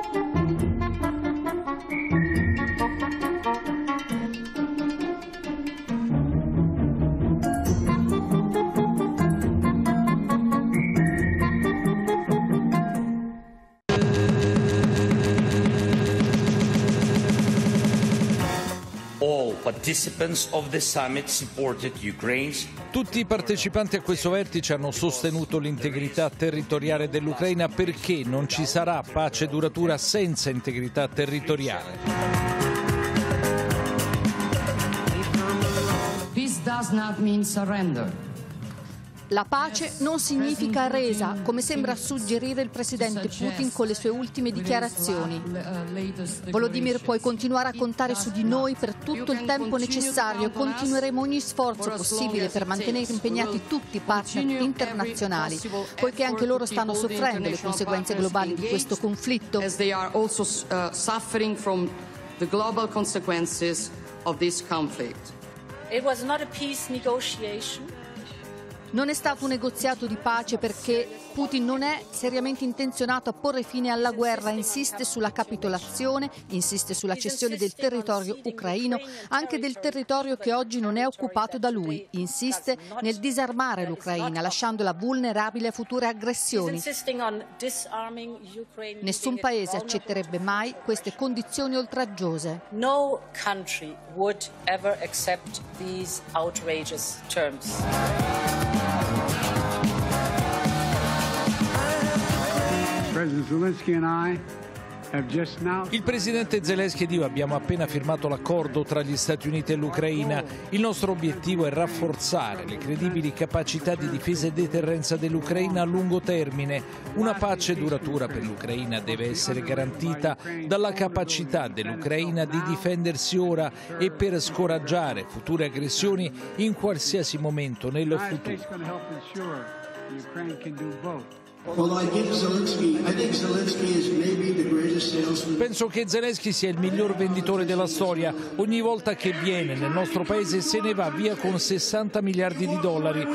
Thank you Tutti i partecipanti a questo vertice hanno sostenuto l'integrità territoriale dell'Ucraina perché non ci sarà pace duratura senza integrità territoriale. This does not mean surrender. La pace non significa resa, come sembra suggerire il presidente Putin con le sue ultime dichiarazioni. Uh, Volodymyr, puoi continuare a contare su di noi per tutto il tempo necessario. Continueremo ogni sforzo possibile per mantenere impegnati tutti i partner internazionali, poiché anche loro stanno soffrendo le conseguenze globali di questo conflitto. Uh, it was not a peace negotiation. Non è stato un negoziato di pace perché Putin non è seriamente intenzionato a porre fine alla guerra, insiste sulla capitolazione, insiste sulla cessione del territorio ucraino, anche del territorio che oggi non è occupato da lui, insiste nel disarmare l'Ucraina, lasciandola vulnerabile a future aggressioni. Nessun paese accetterebbe mai queste condizioni oltraggiose. No country would ever accept these outrageous terms. President Zelensky and I Il presidente Zelensky ed io abbiamo appena firmato l'accordo tra gli Stati Uniti e l'Ucraina. Il nostro obiettivo è rafforzare le credibili capacità di difesa e deterrenza dell'Ucraina a lungo termine. Una pace duratura per l'Ucraina deve essere garantita dalla capacità dell'Ucraina di difendersi ora e per scoraggiare future aggressioni in qualsiasi momento nel futuro. Penso che Zelensky sia il miglior venditore della storia. Ogni volta che viene nel nostro paese se ne va via con 60 miliardi di dollari.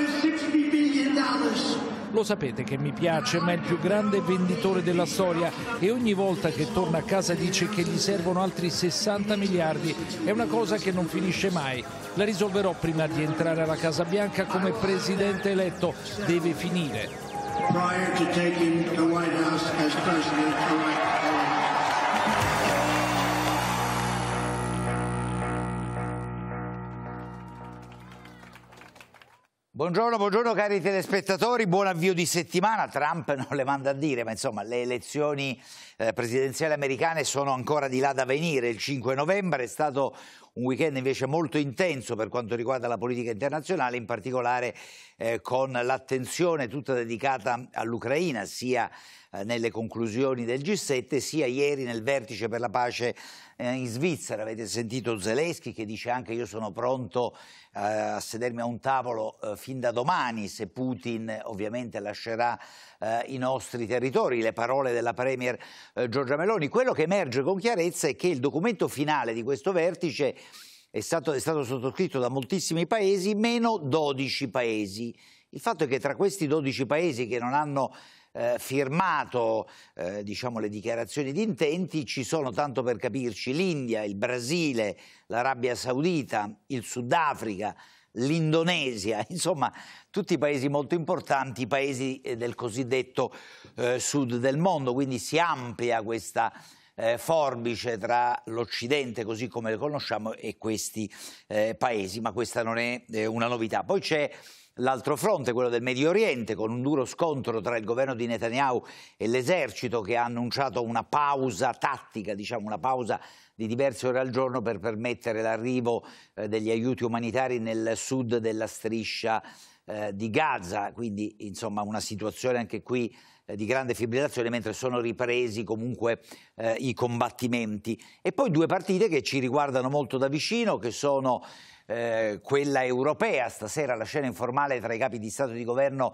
Lo sapete che mi piace, ma è il più grande venditore della storia e ogni volta che torna a casa dice che gli servono altri 60 miliardi. È una cosa che non finisce mai. La risolverò prima di entrare alla Casa Bianca come presidente eletto. Deve finire prior to taking the White House as president-elect. Buongiorno, buongiorno cari telespettatori, buon avvio di settimana. Trump non le manda a dire, ma insomma le elezioni eh, presidenziali americane sono ancora di là da venire. Il 5 novembre è stato un weekend invece molto intenso per quanto riguarda la politica internazionale, in particolare eh, con l'attenzione tutta dedicata all'Ucraina, sia eh, nelle conclusioni del G7, sia ieri nel vertice per la pace eh, in Svizzera. Avete sentito Zelensky che dice anche io sono pronto a sedermi a un tavolo eh, fin da domani se Putin ovviamente lascerà eh, i nostri territori, le parole della Premier eh, Giorgia Meloni. Quello che emerge con chiarezza è che il documento finale di questo vertice è stato, è stato sottoscritto da moltissimi paesi, meno 12 paesi. Il fatto è che tra questi 12 paesi che non hanno eh, firmato eh, diciamo, le dichiarazioni di intenti, ci sono, tanto per capirci, l'India, il Brasile, l'Arabia Saudita, il Sudafrica, l'Indonesia, insomma tutti paesi molto importanti, paesi eh, del cosiddetto eh, sud del mondo, quindi si amplia questa eh, forbice tra l'Occidente così come lo conosciamo e questi eh, paesi, ma questa non è eh, una novità. Poi c'è l'altro fronte, quello del Medio Oriente, con un duro scontro tra il governo di Netanyahu e l'esercito che ha annunciato una pausa tattica, diciamo una pausa di diverse ore al giorno per permettere l'arrivo eh, degli aiuti umanitari nel sud della striscia eh, di Gaza, quindi insomma una situazione anche qui eh, di grande fibrillazione mentre sono ripresi comunque eh, i combattimenti. E poi due partite che ci riguardano molto da vicino, che sono eh, quella europea. Stasera la scena informale tra i capi di Stato e di Governo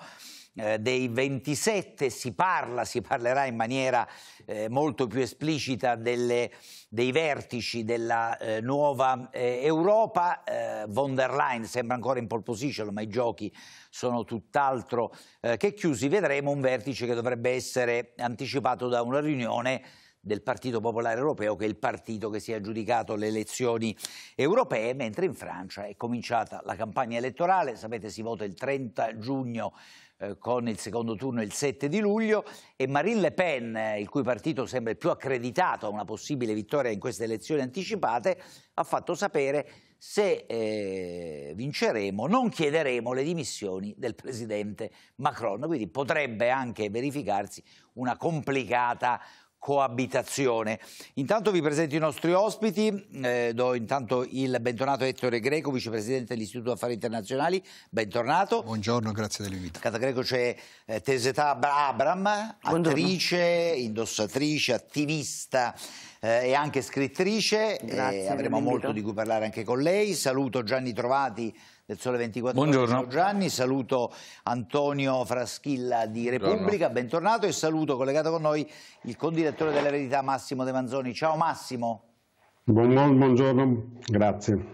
eh, dei 27 si parla, si parlerà in maniera eh, molto più esplicita delle, dei vertici della eh, nuova eh, Europa. von der Leyen sembra ancora in pole position, ma i giochi sono tutt'altro che chiusi. Vedremo un vertice che dovrebbe essere anticipato da una riunione del Partito Popolare Europeo, che è il partito che si è aggiudicato le elezioni europee, mentre in Francia è cominciata la campagna elettorale, sapete si vota il 30 giugno eh, con il secondo turno il 7 di luglio e Marine Le Pen, eh, il cui partito sembra il più accreditato a una possibile vittoria in queste elezioni anticipate, ha fatto sapere se eh, vinceremo non chiederemo le dimissioni del presidente Macron, quindi potrebbe anche verificarsi una complicata coabitazione. Intanto vi presento i nostri ospiti, eh, do intanto il bentornato Ettore Greco, vicepresidente dell'Istituto Affari Internazionali, bentornato. Buongiorno, grazie dell'invito. Accanto a Greco c'è eh, Teseta Abram, attrice, indossatrice, attivista eh, e anche scrittrice, grazie, eh, avremo molto di cui parlare anche con lei. Saluto Gianni Trovati, del Sole 24 Buongiorno. Ore. Gianni, saluto Antonio Fraschilla di Repubblica, Buongiorno. bentornato e saluto collegato con noi il condirettore della Verità Massimo De Manzoni. Ciao Massimo. Buongiorno, grazie.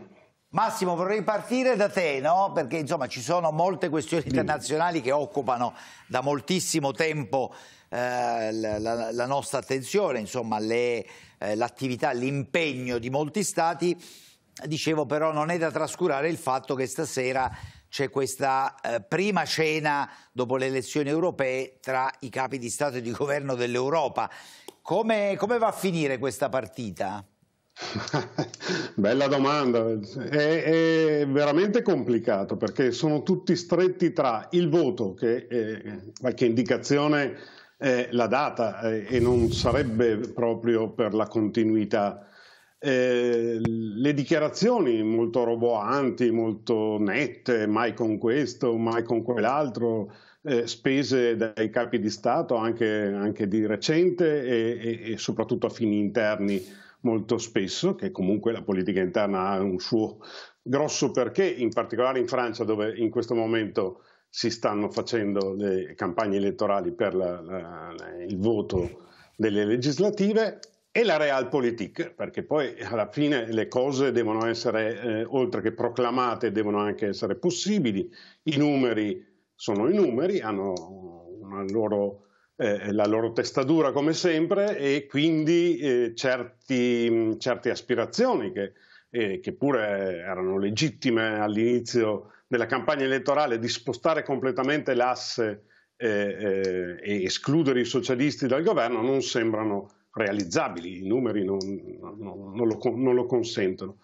Massimo, vorrei partire da te, no? perché insomma, ci sono molte questioni internazionali che occupano da moltissimo tempo eh, la, la, nostra attenzione, eh, l'attività, eh, l'impegno di molti stati dicevo però non è da trascurare il fatto che stasera c'è questa eh, prima cena dopo le elezioni europee tra i capi di Stato e di Governo dell'Europa. Come, come, va a finire questa partita? Bella domanda, è, è, veramente complicato perché sono tutti stretti tra il voto, che eh, qualche indicazione eh, l'ha data e non sarebbe proprio per la continuità eh, le dichiarazioni molto roboanti, molto nette, mai con questo, mai con quell'altro, eh, spese dai capi di Stato anche, anche di recente e, e, e, soprattutto a fini interni molto spesso, che comunque la politica interna ha un suo grosso perché, in particolare in Francia dove in questo momento si stanno facendo le campagne elettorali per la, la, il voto delle legislative e la realpolitik, perché poi alla fine le cose devono essere, eh, oltre che proclamate, devono anche essere possibili, i numeri sono i numeri, hanno loro, eh, la loro testatura come sempre e quindi eh, certi, mh, certe aspirazioni che, eh, che pure erano legittime all'inizio della campagna elettorale di spostare completamente l'asse eh, eh, e escludere i socialisti dal governo non sembrano realizzabili, i numeri non, non, non, lo, non lo, consentono.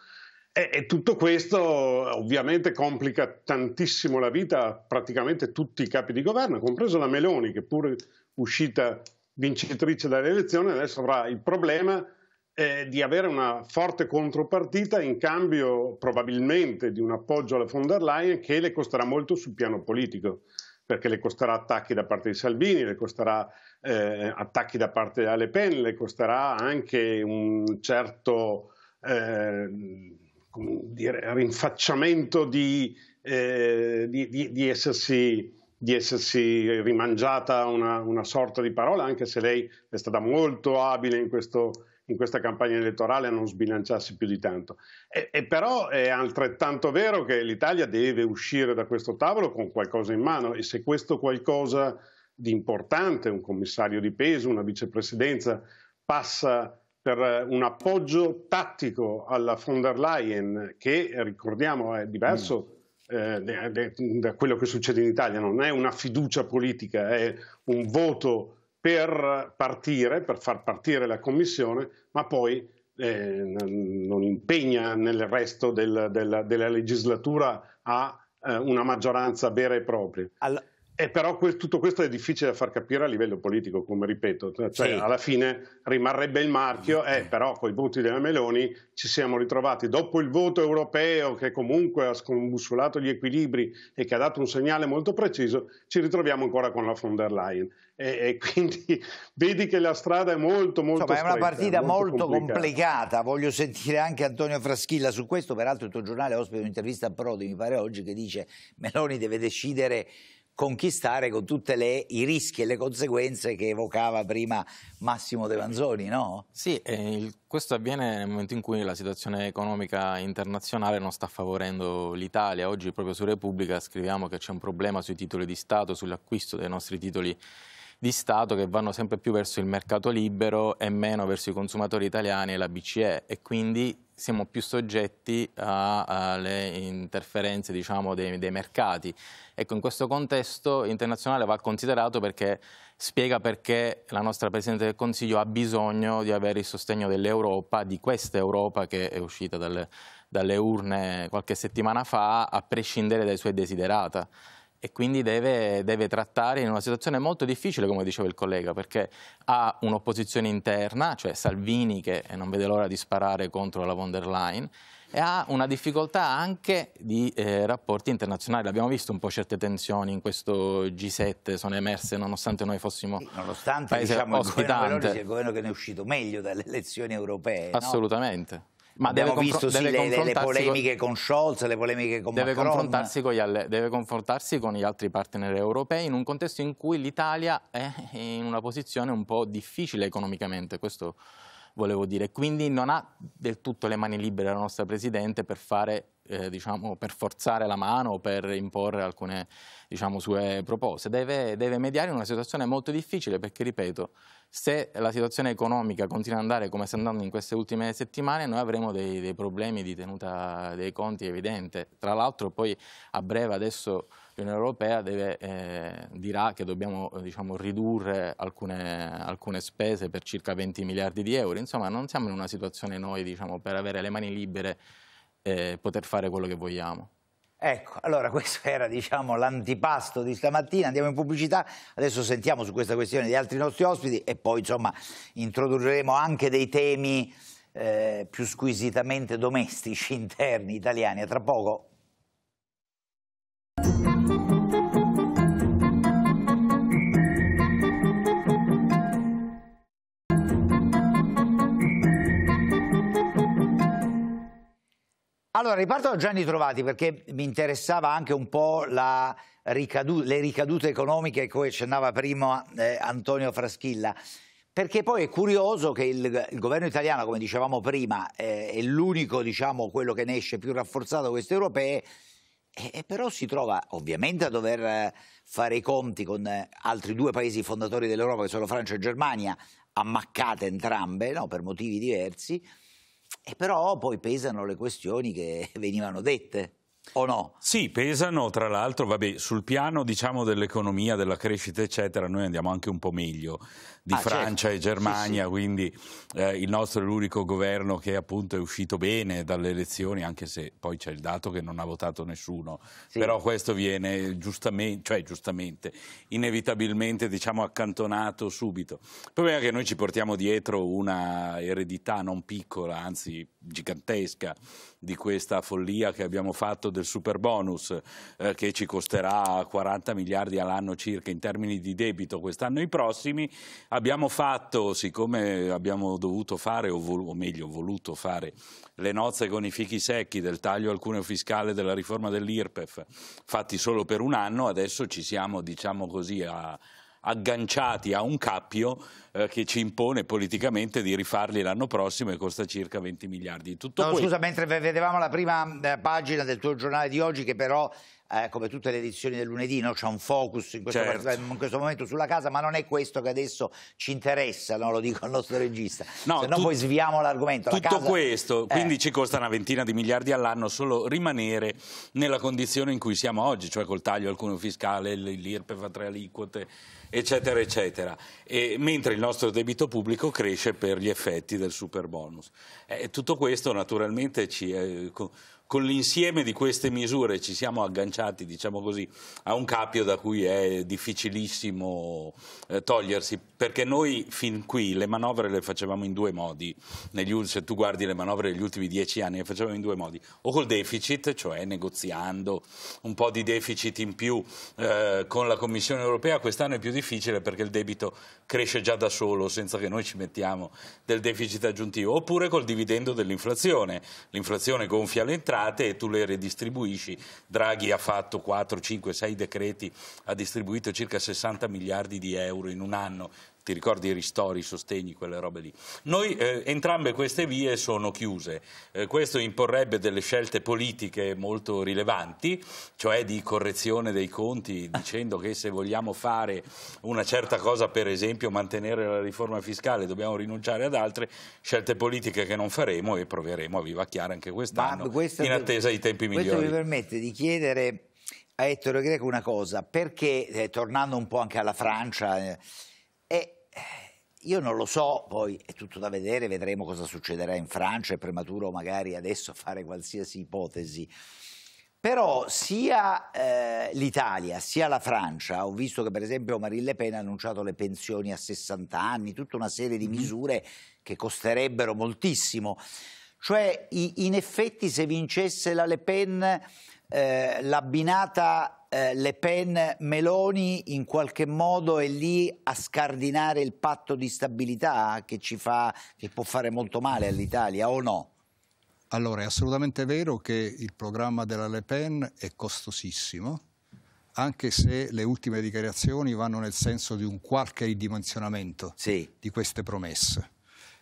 E, e, tutto questo ovviamente complica tantissimo la vita a praticamente tutti i capi di governo, compreso la Meloni, che pur uscita vincitrice dalle elezioni, adesso avrà il problema eh, di avere una forte contropartita in cambio probabilmente di un appoggio alla von der Leyen che le costerà molto sul piano politico perché le costerà attacchi da parte di Salvini, le costerà eh, attacchi da parte di Le Pen, le costerà anche un certo eh, dire, rinfacciamento di, eh, di, di, di, essersi, di essersi rimangiata una, una sorta di parola, anche se lei è stata molto abile in questo in questa campagna elettorale a non sbilanciarsi più di tanto. E, e però è altrettanto vero che l'Italia deve uscire da questo tavolo con qualcosa in mano e se questo qualcosa di importante, un commissario di peso, una vicepresidenza, passa per eh, un appoggio tattico alla von der Leyen, che ricordiamo è diverso mm. eh, da quello che succede in Italia, non è una fiducia politica, è un voto per partire, per far partire la Commissione, ma poi eh, non impegna nel resto del, del, della legislatura a eh, una maggioranza vera e propria. All e eh, però que- tutto questo è difficile da far capire a livello politico, come ripeto, cioè, cioè sì. alla fine rimarrebbe il marchio, eh, mm. però con i voti della Meloni ci siamo ritrovati dopo il voto europeo che comunque ha scombussolato gli equilibri e che ha dato un segnale molto preciso, ci ritroviamo ancora con la von der Leyen. E, e quindi vedi che la strada è molto molto Insomma, stretta, è una partita molto, molto complicata. complicata. voglio sentire anche Antonio Fraschilla su questo, peraltro il tuo giornale ospita un'intervista a Prodi, mi pare oggi, che dice Meloni deve decidere conquistare con tutti i rischi e le conseguenze che evocava prima Massimo De Vanzoni, no? Sì, eh, il, questo avviene nel momento in cui la situazione economica internazionale non sta favorendo l'Italia. Oggi proprio su Repubblica scriviamo che c'è un problema sui titoli di Stato, sull'acquisto dei nostri titoli di Stato che vanno sempre più verso il mercato libero e meno verso i consumatori italiani e la BCE e quindi siamo più soggetti alle interferenze diciamo, dei, dei, mercati. Ecco, in questo contesto internazionale va considerato perché spiega perché la nostra Presidente del Consiglio ha bisogno di avere il sostegno dell'Europa, di questa Europa che è uscita dalle, dalle urne qualche settimana fa, a prescindere dai suoi desiderata e quindi deve, deve, trattare in una situazione molto difficile, come diceva il collega, perché ha un'opposizione interna, cioè Salvini che non vede l'ora di sparare contro la von der Leyen, e ha una difficoltà anche di eh, rapporti internazionali. Abbiamo visto un po' certe tensioni in questo G7, sono emerse nonostante noi fossimo sì, nonostante, paese diciamo, ospitante. Nonostante il governo sia il governo che ne è uscito meglio dalle elezioni europee. Assolutamente. No? Ma abbiamo deve visto sì, le, le, polemiche con, con Scholz, le polemiche con deve Macron. Confrontarsi con gli, deve confrontarsi con gli altri partner europei in un contesto in cui l'Italia è in una posizione un po' difficile economicamente, questo volevo dire. Quindi non ha del tutto le mani libere la nostra Presidente per fare eh, diciamo, per forzare la mano o per imporre alcune diciamo, sue proposte. Deve, deve mediare in una situazione molto difficile perché, ripeto, se la situazione economica continua ad andare come sta andando in queste ultime settimane, noi avremo dei, dei problemi di tenuta dei conti evidente. Tra l'altro poi a breve adesso l'Unione Europea deve, eh, dirà che dobbiamo diciamo, ridurre alcune, alcune, spese per circa 20 miliardi di euro. Insomma, non siamo in una situazione noi diciamo, per avere le mani libere eh, poter fare quello che vogliamo. Ecco, allora questo era diciamo, l'antipasto di stamattina, andiamo in pubblicità, adesso sentiamo su questa questione gli altri nostri ospiti e poi insomma introdurremo anche dei temi eh, più squisitamente domestici, interni, italiani, a tra poco. Allora, riparto da Gianni Trovati perché mi interessava anche un po' ricadu le ricadute economiche cui accennava prima eh, Antonio Fraschilla. Perché poi è curioso che il, il governo italiano, come dicevamo prima, eh, è l'unico, diciamo, quello che ne esce più rafforzato da queste europee, e però si trova ovviamente a dover eh, fare i conti con eh, altri due paesi fondatori dell'Europa, che sono Francia e Germania, ammaccate entrambe no? per motivi diversi. E però poi pesano le questioni che venivano dette. O no? Sì, pesano tra l'altro, vabbè, sul piano diciamo dell'economia, della crescita, eccetera, noi andiamo anche un po' meglio di ah, certo. Francia certo. e Germania, sì, sì. quindi eh, il nostro è l'unico governo che appunto è uscito bene dalle elezioni, anche se poi c'è il dato che non ha votato nessuno, sì. però questo viene giustamente, cioè giustamente, inevitabilmente diciamo accantonato subito. Il problema è che noi ci portiamo dietro una eredità non piccola, anzi gigantesca, di questa follia che abbiamo fatto del super bonus eh, che ci costerà 40 miliardi all'anno circa in termini di debito quest'anno e i prossimi abbiamo fatto, siccome abbiamo dovuto fare, o, o, meglio voluto fare, le nozze con i fichi secchi del taglio al cuneo fiscale della riforma dell'IRPEF, fatti solo per un anno, adesso ci siamo, diciamo così, a, agganciati a un cappio eh, che ci impone politicamente di rifarli l'anno prossimo e costa circa 20 miliardi. Tutto no, questo... Scusa, mentre vedevamo la prima eh, pagina del tuo giornale di oggi che però eh, come tutte le edizioni del lunedì, no? c'è un focus in questo, certo. in questo, momento sulla casa, ma non è questo che adesso ci interessa, no? lo dico al nostro regista, no, se no poi sviamo l'argomento. Tutto la casa... questo, eh. quindi ci costa una ventina di miliardi all'anno solo rimanere nella condizione in cui siamo oggi, cioè col taglio al cuneo fiscale, l'IRPEF fa tre aliquote, eccetera, eccetera, e, mentre il nostro debito pubblico cresce per gli effetti del super bonus. Eh, tutto questo naturalmente ci... Eh, con l'insieme di queste misure ci siamo agganciati, diciamo così, a un capio da cui è difficilissimo eh, togliersi, perché noi fin qui le manovre le facevamo in due modi, negli, se tu guardi le manovre degli ultimi dieci anni le facevamo in due modi, o col deficit, cioè negoziando un po' di deficit in più eh, con la Commissione europea, quest'anno è più difficile perché il debito cresce già da solo senza che noi ci mettiamo del deficit aggiuntivo, oppure col dividendo dell'inflazione, l'inflazione gonfia l'entrata, entrate e tu le redistribuisci. Draghi ha fatto 4, 5, 6 decreti, ha distribuito circa 60 miliardi di euro in un anno ti ricordi i ristori, i sostegni, quelle robe lì. Noi, eh, entrambe queste vie sono chiuse, eh, questo imporrebbe delle scelte politiche molto rilevanti, cioè di correzione dei conti, dicendo che se vogliamo fare una certa cosa, per esempio mantenere la riforma fiscale, dobbiamo rinunciare ad altre, scelte politiche che non faremo e proveremo a viva chiara anche quest'anno, in attesa dei tempi migliori. Questo mi permette di chiedere a Ettore Greco una cosa, perché, eh, tornando un po' anche alla Francia, eh, eh, io non lo so, poi è tutto da vedere, vedremo cosa succederà in Francia, è prematuro magari adesso fare qualsiasi ipotesi. Però sia eh, l'Italia sia la Francia, ho visto che per esempio Marine Le Pen ha annunciato le pensioni a 60 anni, tutta una serie di mm-hmm. misure che costerebbero moltissimo. Cioè, in effetti, se vincesse la Le Pen, eh, l'abbinata eh, Le Pen Meloni in qualche modo è lì a scardinare il patto di stabilità che, ci fa, che può fare molto male all'Italia o no? Allora, è assolutamente vero che il programma della Le Pen è costosissimo, anche se le ultime dichiarazioni vanno nel senso di un qualche ridimensionamento sì. di queste promesse.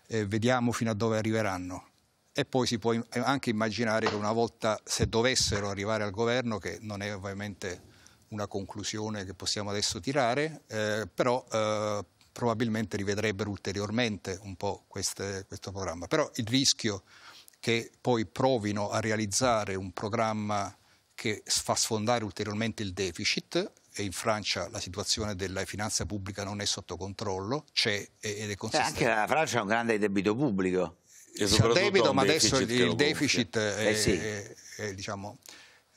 Eh, vediamo fino a dove arriveranno e poi si può eh, anche immaginare che una volta, se dovessero arrivare al governo, che non è ovviamente una conclusione che possiamo adesso tirare, eh, però eh, probabilmente rivedrebbero ulteriormente un po' queste, questo programma. Però il rischio che poi provino a realizzare un programma che fa sfondare ulteriormente il deficit, e in Francia la situazione della finanza pubblica non è sotto controllo, c'è ed è cioè, consistente. Anche la Francia ha un grande debito pubblico c'è cioè, un debito, ma adesso il deficit è, eh sì. è, è, diciamo,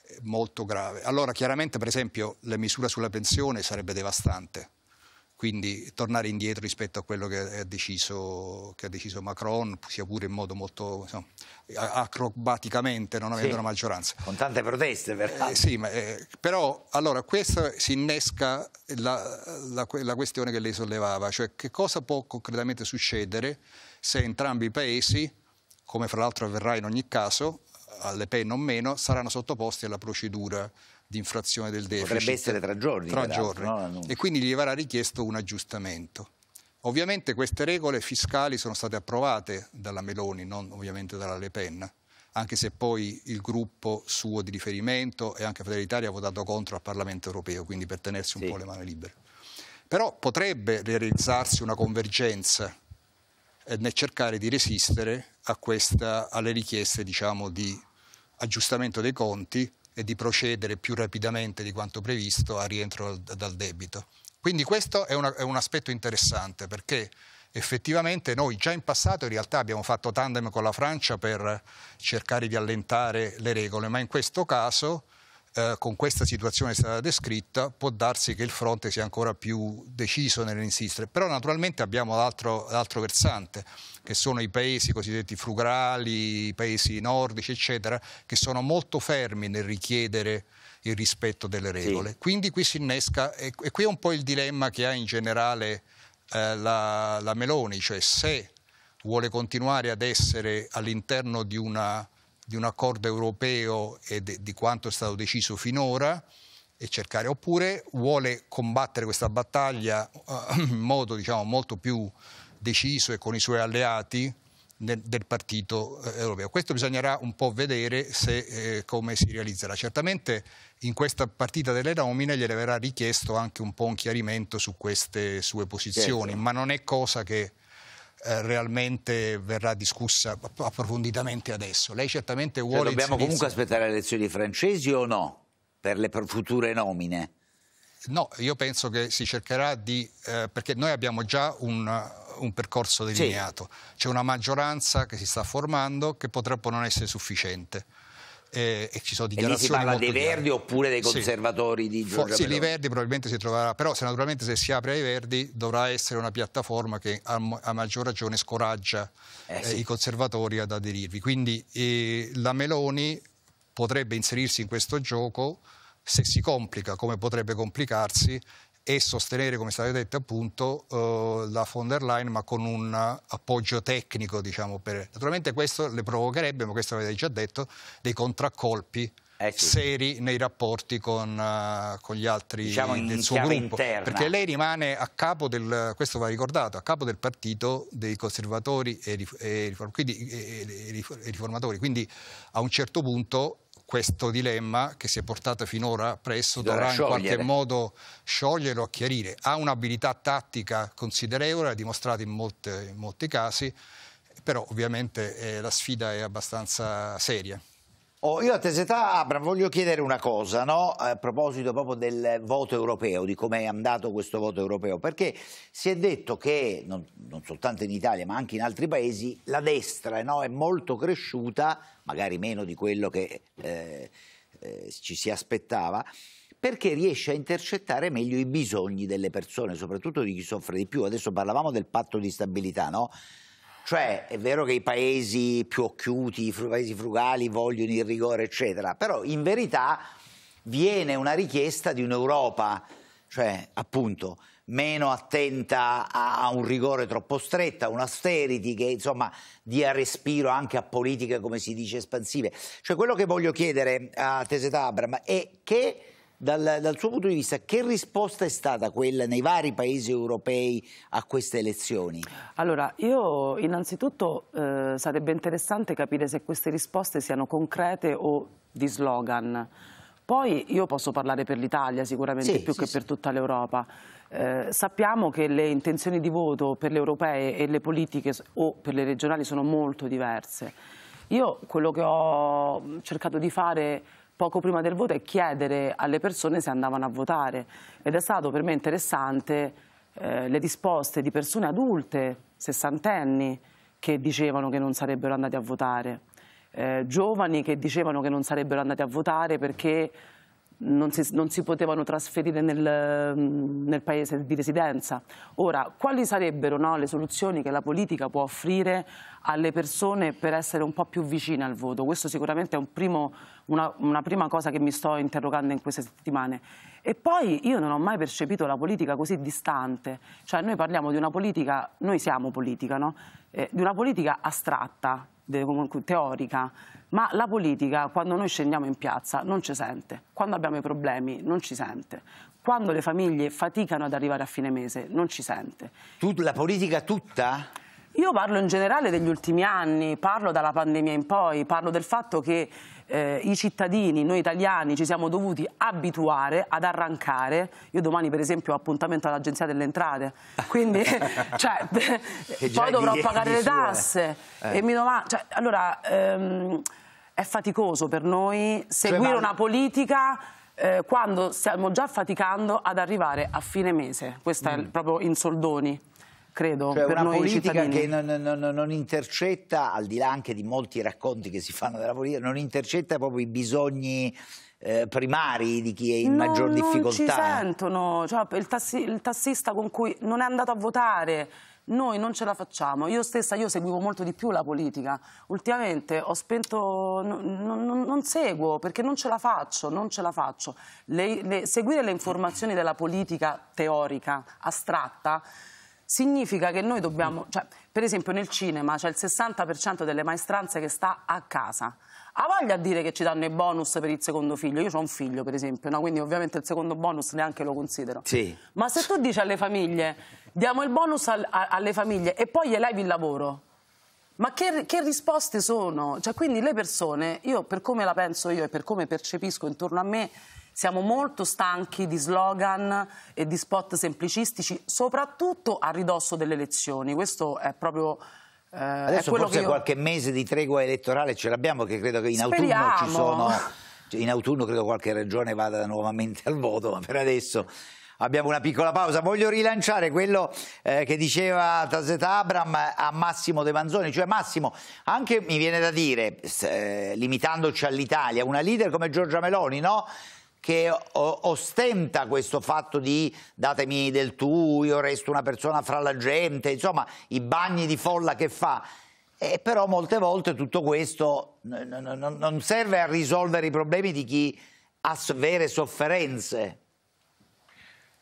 è molto grave. Allora, chiaramente, per esempio, le misure sulla pensione sarebbe devastante quindi tornare indietro rispetto a quello che ha deciso, che ha deciso Macron, sia pure in modo molto insomma, acrobaticamente, non avendo sì, una maggioranza. Con tante proteste, peraltro. Eh, sì, ma, eh, però allora questo si innesca la, la, la questione che lei sollevava, cioè che cosa può concretamente succedere se entrambi i paesi, come fra l'altro avverrà in ogni caso, alle Pen non meno, saranno sottoposti alla procedura di infrazione del deficit. Potrebbe essere tra giorni. Tra giorni. No? E quindi gli verrà richiesto un aggiustamento. Ovviamente queste regole fiscali sono state approvate dalla Meloni, non ovviamente dalla Le Pen, anche se poi il gruppo suo di riferimento e anche Fratelli d'Italia ha votato contro al Parlamento europeo, quindi per tenersi un sì. po' le mani libere. Però potrebbe realizzarsi una convergenza nel cercare di resistere questa, alle richieste diciamo, di aggiustamento dei conti e di procedere più rapidamente di quanto previsto al rientro dal debito. Quindi questo è, una, è un aspetto interessante perché effettivamente noi già in passato in realtà abbiamo fatto tandem con la Francia per cercare di allentare le regole, ma in questo caso eh, con questa situazione è stata descritta, può darsi che il fronte sia ancora più deciso nell'insistere. Però naturalmente abbiamo l'altro, l'altro versante, che sono i paesi cosiddetti frugali, i paesi nordici, eccetera, che sono molto fermi nel richiedere il rispetto delle regole. Sì. Quindi qui si innesca, e, e, qui è un po' il dilemma che ha in generale eh, la, la Meloni, cioè se vuole continuare ad essere all'interno di una di un accordo europeo e de, di quanto è stato deciso finora e cercare, oppure vuole combattere questa battaglia uh, in modo diciamo, molto più deciso e con i suoi alleati nel, del partito eh, europeo. Questo bisognerà un po' vedere se, eh, come si realizzerà. Certamente in questa partita delle nomine gliele verrà richiesto anche un po' un chiarimento su queste sue posizioni, certo. ma non è cosa che eh, realmente verrà discussa approfonditamente adesso. Lei certamente cioè, vuole... Cioè, dobbiamo comunque aspettare le elezioni francesi o no? Per le future nomine? No, io penso che si cercherà di... Eh, perché noi abbiamo già un, un percorso delineato. Sì. C'è una maggioranza che si sta formando che potrebbe non essere sufficiente eh, e ci sono dichiarazioni. E si parla dei Verdi chiare. oppure dei conservatori sì. di Giorgia Sì, i Verdi probabilmente si troverà, però se naturalmente se si apre ai Verdi dovrà essere una piattaforma che a, a maggior ragione scoraggia eh, eh, sì. i conservatori ad aderirvi. Quindi eh, la Meloni potrebbe inserirsi in questo gioco se si complica, come potrebbe complicarsi e sostenere, come stato detto appunto, eh, la von der Leyen ma con un appoggio tecnico. Diciamo, per... Naturalmente questo le provocherebbe, ma questo l'avete già detto, dei contraccolpi eh sì. seri nei rapporti con, uh, con gli altri diciamo del suo gruppo. Interna. Perché lei rimane a capo del, questo va ricordato, a capo del partito dei conservatori e, riformatori. Quindi a un certo punto questo dilemma che si è portato finora presso dovrà, dovrà in qualche modo sciogliere o chiarire. Ha un'abilità tattica considerevole, ha dimostrato in, molte, in molti casi, però ovviamente eh, la sfida è abbastanza seria. Oh, io a Teseta Abram voglio chiedere una cosa no? a proposito proprio del voto europeo, di come è andato questo voto europeo, perché si è detto che non, non soltanto in Italia ma anche in altri paesi la destra no, è molto cresciuta, magari meno di quello che eh, eh, ci si aspettava, perché riesce a intercettare meglio i bisogni delle persone, soprattutto di chi soffre di più. Adesso parlavamo del patto di stabilità, no? Cioè, è vero che i paesi più occhiuti, i paesi frugali vogliono il rigore, eccetera, però in verità viene una richiesta di un'Europa, cioè, appunto, meno attenta a un rigore troppo stretto, a un austerity che insomma dia respiro anche a politiche come si dice espansive. Cioè quello che voglio chiedere a Tese Abram è che dal, dal, suo punto di vista, che risposta è stata quella nei vari paesi europei a queste elezioni? Allora, io innanzitutto eh, sarebbe interessante capire se queste risposte siano concrete o di slogan. Poi io posso parlare per l'Italia sicuramente sì, più sì, che sì. per tutta l'Europa. Eh, sappiamo che le intenzioni di voto per le europee e le politiche o per le regionali sono molto diverse. Io quello che ho cercato di fare poco prima del voto e chiedere alle persone se andavano a votare. Ed è stato per me interessante eh, le risposte di persone adulte, sessantenni, che dicevano che non sarebbero andati a votare, eh, giovani che dicevano che non sarebbero andati a votare perché non si, non si, potevano trasferire nel, nel, paese di residenza. Ora, quali sarebbero no, le soluzioni che la politica può offrire alle persone per essere un po' più vicine al voto? Questo sicuramente è un primo, una, una, prima cosa che mi sto interrogando in queste settimane. E poi io non ho mai percepito la politica così distante, cioè noi parliamo di una politica, noi siamo politica, no? eh, di una politica astratta, teorica, ma la politica quando noi scendiamo in piazza non ci sente, quando abbiamo i problemi non ci sente, quando le famiglie faticano ad arrivare a fine mese non ci sente. Tu, la politica tutta? Io parlo in generale degli ultimi anni, parlo dalla pandemia in poi, parlo del fatto che eh, i cittadini, noi italiani, ci siamo dovuti abituare ad arrancare. Io domani per esempio ho appuntamento all'Agenzia delle Entrate, quindi cioè, poi dovrò pagare le eh. tasse. Eh. E mi domando, cioè, allora ehm, è faticoso per noi cioè, seguire cioè, una politica eh, quando stiamo già faticando ad arrivare a fine mese. Questo mm. è proprio in soldoni credo, cioè, per una noi politica cittadini. che non, non, non, intercetta, al di là anche di molti racconti che si fanno della politica, non intercetta proprio i bisogni eh, primari di chi è in non, maggior difficoltà. Non ci sentono, cioè, il, tassi, il tassista con cui non è andato a votare, noi non ce la facciamo. Io stessa io seguivo molto di più la politica. Ultimamente ho spento, non seguo perché non ce la faccio, non ce la faccio. Le, le, seguire le informazioni della politica teorica, astratta, significa che noi dobbiamo, cioè, per esempio nel cinema c'è il 60% delle maestranze che sta a casa. Ha voglia di dire che ci danno i bonus per il secondo figlio? Io ho un figlio, per esempio, no? quindi ovviamente il secondo bonus neanche lo considero. Sì. Ma se tu dici alle famiglie, diamo il bonus al, a, alle famiglie e poi gli il lavoro, ma che, che, risposte sono? Cioè, quindi le persone, io per come la penso io e per come percepisco intorno a me, siamo molto stanchi di slogan e di spot semplicistici, soprattutto a ridosso delle elezioni. Questo è proprio... Eh, Adesso è forse io... qualche mese di tregua elettorale ce l'abbiamo, che credo che in Speriamo. autunno ci sono... Cioè, in autunno credo qualche regione vada nuovamente al voto, ma per adesso abbiamo una piccola pausa. Voglio rilanciare quello eh, che diceva Tazeta Abram a Massimo De Manzoni, cioè Massimo, anche mi viene da dire, eh, limitandoci all'Italia, una leader come Giorgia Meloni, no? che ostenta questo fatto di datemi del tu, io resto una persona fra la gente, insomma i bagni di folla che fa. E eh, però molte volte tutto questo non serve a risolvere i problemi di chi ha vere sofferenze.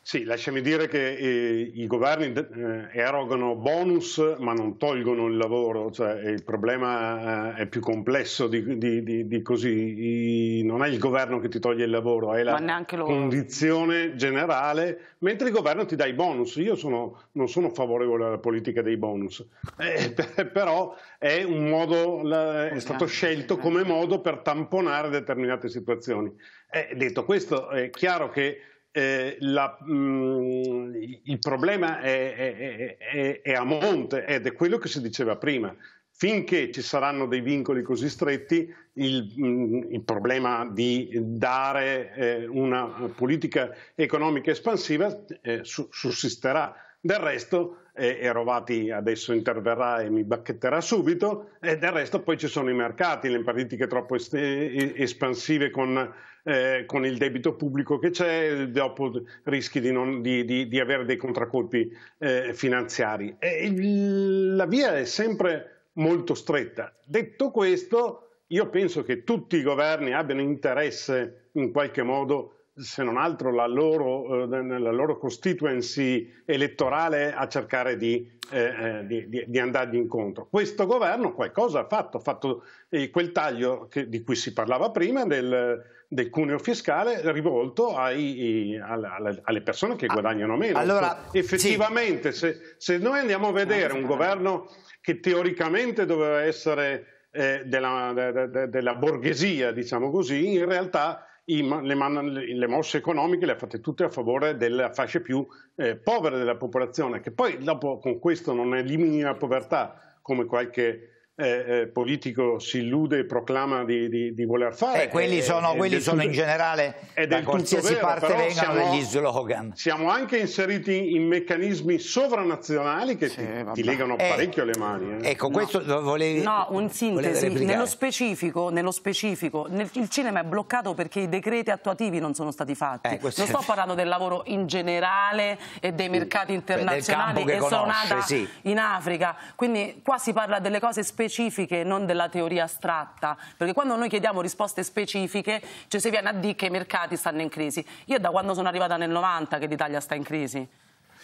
Sì, lasciami dire che eh, i governi eh, erogano bonus ma non tolgono il lavoro, cioè, eh, il problema eh, è più complesso di, di, di, di così, I, non è il governo che ti toglie il lavoro, è la condizione generale, mentre il governo ti dà i bonus, io sono, non sono favorevole alla politica dei bonus, eh, però è, modo, la, è stato scelto come modo per tamponare determinate situazioni. Eh, detto questo è chiaro che eh, la, mh, mm, il problema è, è, è, è a monte ed è quello che si diceva prima finché ci saranno dei vincoli così stretti, il, mm, il problema di dare eh, una politica economica espansiva eh, sussisterà. Del resto, eh, e Rovati adesso interverrà e mi bacchetterà subito, e eh, del resto poi ci sono i mercati, le politiche troppo espansive con eh, con il debito pubblico che c'è, dopo rischi di, non, di, di, di avere dei contraccolpi eh, finanziari. E la via è sempre molto stretta. Detto questo, io penso che tutti i governi abbiano interesse in qualche modo se non altro la loro, eh, la loro constituency elettorale a cercare di, eh, eh di, di andargli incontro. Questo governo qualcosa ha fatto, ha fatto eh, quel taglio che, di cui si parlava prima del, del cuneo fiscale rivolto ai, alle, alle, persone che ah, guadagnano meno. Allora, Effettivamente, sì. se, se, noi andiamo a vedere un governo che teoricamente doveva essere eh, della, de, de, della borghesia, diciamo così, in realtà le, man- le, mosse economiche le ha fatte tutte a favore delle fasce più eh, povera della popolazione, che poi dopo con questo non elimini la povertà, come qualche eh, eh, politico si illude e proclama di, di, di voler fare. Eh, quelli eh, sono, quelli sono tutto, in generale da qualsiasi vero, parte vengano siamo, degli slogan. Siamo anche inseriti in meccanismi sovranazionali che sì, ti, ti, legano eh, parecchio le mani. Ecco, questo no. volevi. No, un sintesi. Nello specifico, nello specifico nel, il cinema è bloccato perché i decreti attuativi non sono stati fatti. non sto parlando del lavoro in generale e dei mercati internazionali Beh, che, che sono andati sì. in Africa. Quindi qua si parla delle cose specifiche specifiche, non della teoria astratta, perché quando noi chiediamo risposte specifiche ci cioè si viene a dire che i mercati stanno in crisi. Io da quando sono arrivata nel 90 che l'Italia sta in crisi.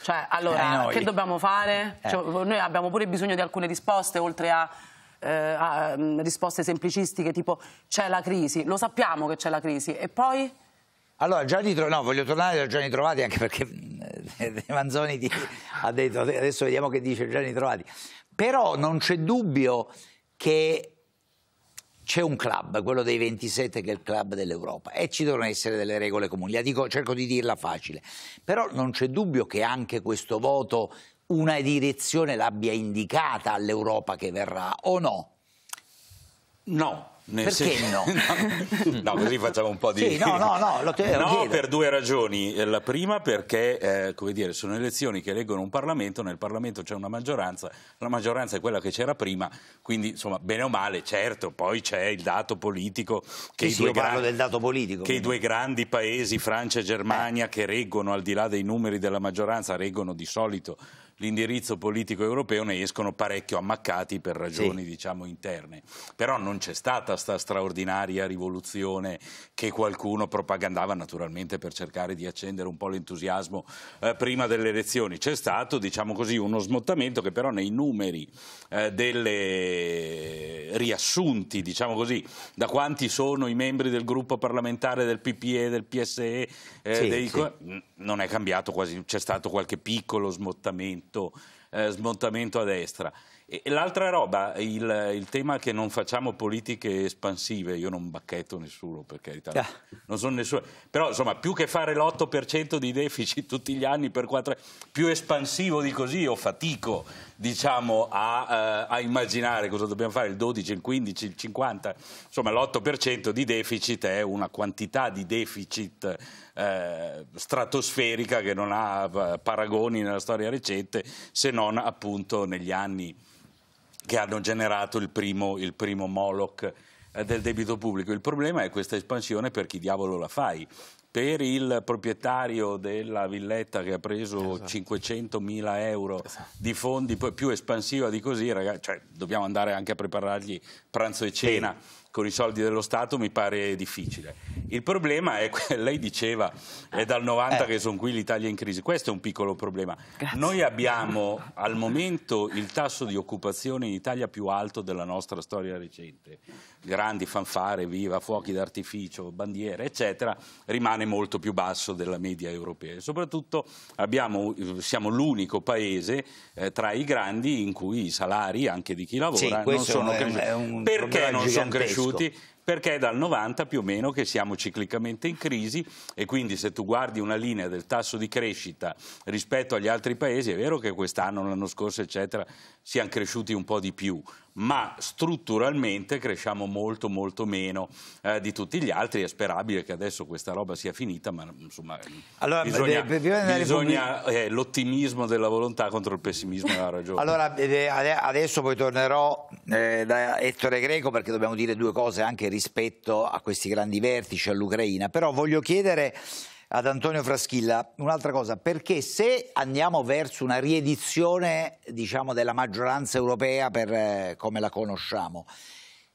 Cioè, allora, eh, che dobbiamo fare? Eh. Cioè, noi abbiamo pure bisogno di alcune risposte, oltre a eh, mm, risposte semplicistiche tipo c'è la crisi, lo sappiamo che c'è la crisi e poi? Allora Gianni Trovati, no voglio tornare a Gianni Trovati anche perché eh, Manzoni ti ha detto adesso vediamo che dice Gianni Trovati però non c'è dubbio che c'è un club, quello dei 27 che è il club dell'Europa e ci devono essere delle regole comuni. Dico, cerco di dirla facile, però non c'è dubbio che anche questo voto una direzione l'abbia indicata all'Europa che verrà o no? No, perché sen- no? no? no? così facciamo un po' di... Sì, no, no, no, lo te- No, per due ragioni. Eh, la prima perché, eh, come dire, sono elezioni che eleggono un Parlamento, nel Parlamento c'è una maggioranza, la maggioranza è quella che c'era prima, quindi insomma, bene o male, certo, poi c'è il dato politico che, sì, i, sì, due grandi, dato politico, che i due grandi paesi, Francia e Germania, eh. che reggono al di là dei numeri della maggioranza, reggono di solito l'indirizzo politico europeo ne escono parecchio ammaccati per ragioni sì. diciamo interne. Però non c'è stata sta straordinaria rivoluzione che qualcuno propagandava naturalmente per cercare di accendere un po' l'entusiasmo eh, prima delle elezioni. C'è stato diciamo così uno smottamento che però nei numeri eh, delle... riassunti diciamo così da quanti sono i membri del gruppo parlamentare del PPE, del PSE, eh, sì, dei... sì. non è cambiato quasi, c'è stato qualche piccolo smottamento smontamento, eh, smontamento a destra. l'altra roba, il, il, tema che non facciamo politiche espansive, io non bacchetto nessuno per carità, ah. non sono nessuno, però insomma più che fare l'8% di deficit tutti gli anni per quattro anni, più espansivo di così io fatico diciamo, a, eh, a immaginare cosa dobbiamo fare, il 12, il 15, il 50, insomma l'8% di deficit è una quantità di deficit eh, stratosferica che non ha eh, paragoni nella storia recente se non appunto negli anni che hanno generato il primo, il primo Moloch eh, del debito pubblico. Il problema è questa espansione per chi diavolo la fai per il proprietario della villetta che ha preso esatto. 500.000 euro esatto. di fondi, poi più espansiva di così, ragazzi, cioè, dobbiamo andare anche a preparargli pranzo e cena. Sì con i soldi dello Stato mi pare difficile. Il problema è, lei diceva, è dal 90 eh. che sono qui l'Italia in crisi, questo è un piccolo problema. Grazie. Noi abbiamo al momento il tasso di occupazione in Italia più alto della nostra storia recente. Grandi fanfare, viva, fuochi d'artificio, bandiere, eccetera, rimane molto più basso della media europea. soprattutto abbiamo, siamo l'unico paese eh, tra i grandi in cui i salari anche di chi lavora sì, non sono cresciuti. perché non sono cresciuti? cresciuti perché è dal 90 più o meno che siamo ciclicamente in crisi e quindi se tu guardi una linea del tasso di crescita rispetto agli altri paesi è vero che quest'anno, l'anno scorso eccetera siamo cresciuti un po' di più ma strutturalmente cresciamo molto molto meno eh, di tutti gli altri è sperabile che adesso questa roba sia finita ma insomma allora, bisogna, bisogna eh, l'ottimismo della volontà contro il pessimismo della ragione allora eh, eh, adesso poi tornerò eh, da Ettore Greco perché dobbiamo dire due cose anche rispetto a questi grandi vertici all'Ucraina però voglio chiedere ad Antonio Fraschilla un'altra cosa, perché se andiamo verso una riedizione diciamo, della maggioranza europea per, eh, come la conosciamo,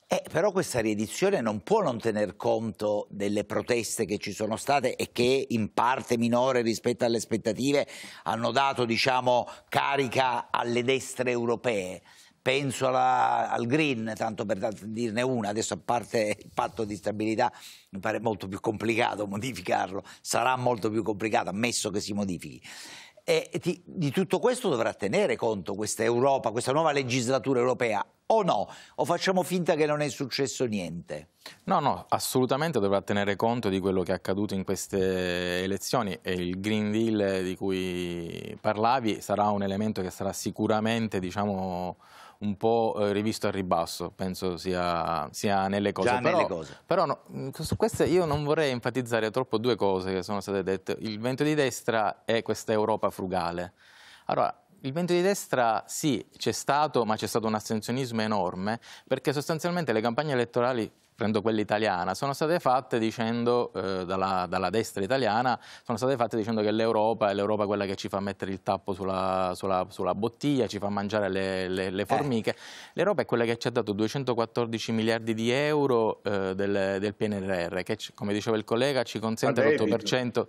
eh, però questa riedizione non può non tener conto delle proteste che ci sono state e che in parte minore rispetto alle aspettative hanno dato diciamo, carica alle destre europee penso alla, al green, tanto per dirne una, adesso a parte il patto di stabilità mi pare molto più complicato modificarlo, sarà molto più complicato ammesso che si modifichi. E ti, di tutto questo dovrà tenere conto questa Europa, questa nuova legislatura europea, o no? O facciamo finta che non è successo niente? No, no, assolutamente dovrà tenere conto di quello che è accaduto in queste elezioni e il Green Deal di cui parlavi sarà un elemento che sarà sicuramente, diciamo, un po' eh, rivisto al ribasso, penso sia, sia nelle cose. Già però, nelle cose. Però no, mm, su queste io non vorrei enfatizzare troppo due cose che sono state dette. Il vento di destra è questa Europa frugale. Allora, il vento di destra sì, c'è stato, ma c'è stato un astensionismo enorme, perché sostanzialmente le campagne elettorali prendo quella italiana, sono state fatte dicendo, eh, dalla, dalla, destra italiana, sono state fatte dicendo che l'Europa è l'Europa quella che ci fa mettere il tappo sulla, sulla, sulla bottiglia, ci fa mangiare le, le, le eh. formiche. Eh. L'Europa è quella che ci ha dato 214 miliardi di euro eh, del, del, PNRR, che come diceva il collega ci consente l'8%.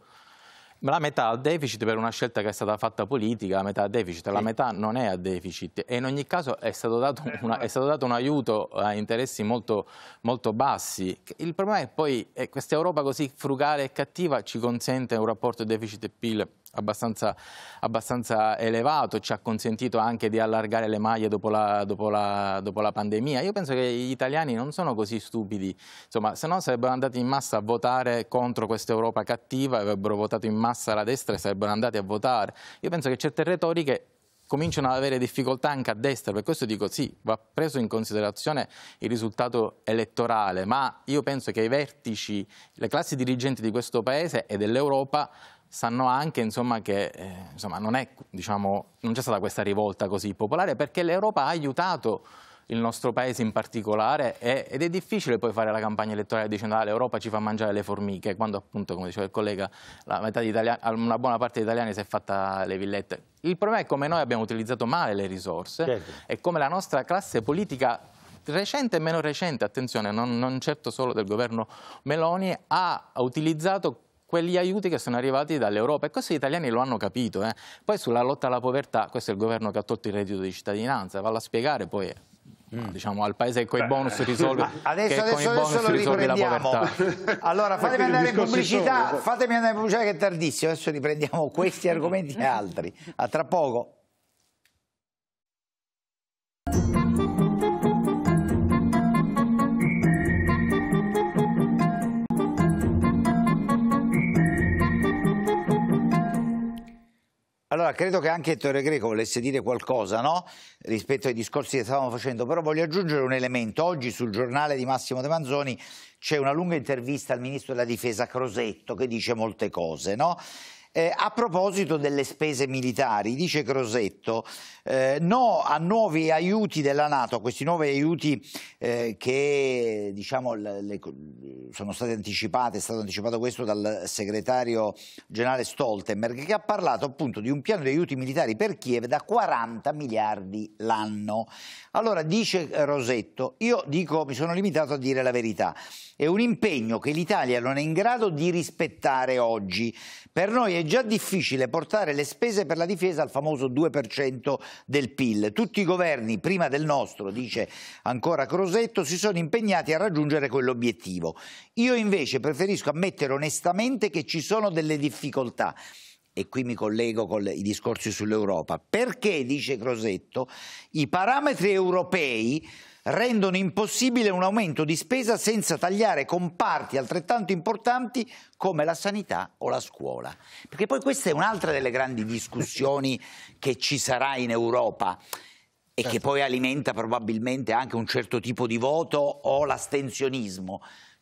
La metà al deficit per una scelta che è stata fatta politica, la metà a deficit, sì. la metà non è a deficit e in ogni caso è stato dato, eh, una, è stato dato un aiuto a interessi molto, molto, bassi. Il problema è che poi eh, questa Europa così frugale e cattiva ci consente un rapporto deficit PIL abbastanza, abbastanza elevato, ci ha consentito anche di allargare le maglie dopo la, dopo, la, dopo la, pandemia. Io penso che gli italiani non sono così stupidi, insomma, se no sarebbero andati in massa a votare contro questa Europa cattiva, avrebbero votato in massa la destra e sarebbero andati a votare. Io penso che certe retoriche cominciano ad avere difficoltà anche a destra, per questo dico sì, va preso in considerazione il risultato elettorale, ma io penso che i vertici, le classi dirigenti di questo Paese e dell'Europa sanno anche insomma, che eh, insomma, non, diciamo, c'è diciamo, stata questa rivolta così popolare perché l'Europa ha aiutato il nostro paese in particolare è, ed è difficile poi fare la campagna elettorale dicendo che ah, l'Europa ci fa mangiare le formiche quando appunto come diceva il collega italiani, una buona parte degli italiani si è fatta le villette il problema è come noi abbiamo utilizzato male le risorse certo. e come la nostra classe politica recente e meno recente, attenzione, non, non certo solo del governo Meloni, ha utilizzato quegli aiuti che sono arrivati dall'Europa e questo gli italiani lo hanno capito. Eh. Poi sulla lotta alla povertà, questo è il governo che ha tolto il reddito di cittadinanza, vallo a spiegare poi mm. diciamo, al paese eh. con i bonus risolve adesso, adesso, adesso lo riprendiamo allora fatemi andare in pubblicità fatemi andare in pubblicità che è tardissimo adesso riprendiamo questi argomenti e altri a tra poco Allora, credo che anche Ettore Greco volesse dire qualcosa no? rispetto ai discorsi che stavamo facendo, però voglio aggiungere un elemento. Oggi sul giornale di Massimo De Manzoni c'è una lunga intervista al ministro della difesa Crosetto che dice molte cose, no? Eh, a proposito delle spese militari, dice Crosetto, eh, no a nuovi aiuti della Nato, a questi nuovi aiuti eh, che diciamo, le, le, sono stati anticipati, è stato anticipato questo dal segretario generale Stoltenberg, che ha parlato appunto di un piano di aiuti militari per Kiev da 40 miliardi l'anno. Allora dice eh, Rosetto, io dico, mi sono limitato a dire la verità, è un impegno che l'Italia non è in grado di rispettare oggi. Per noi è già difficile portare le spese per la difesa al famoso 2% del PIL. Tutti i governi, prima del nostro, dice ancora Crosetto, si sono impegnati a raggiungere quell'obiettivo. Io invece preferisco ammettere onestamente che ci sono delle difficoltà e qui mi collego con i discorsi sull'Europa, perché, dice Crosetto, i parametri europei rendono impossibile un aumento di spesa senza tagliare comparti altrettanto importanti come la sanità o la scuola. Perché poi questa è un'altra delle grandi discussioni che ci sarà in Europa e certo. che poi alimenta probabilmente anche un certo tipo di voto o l'astensionismo.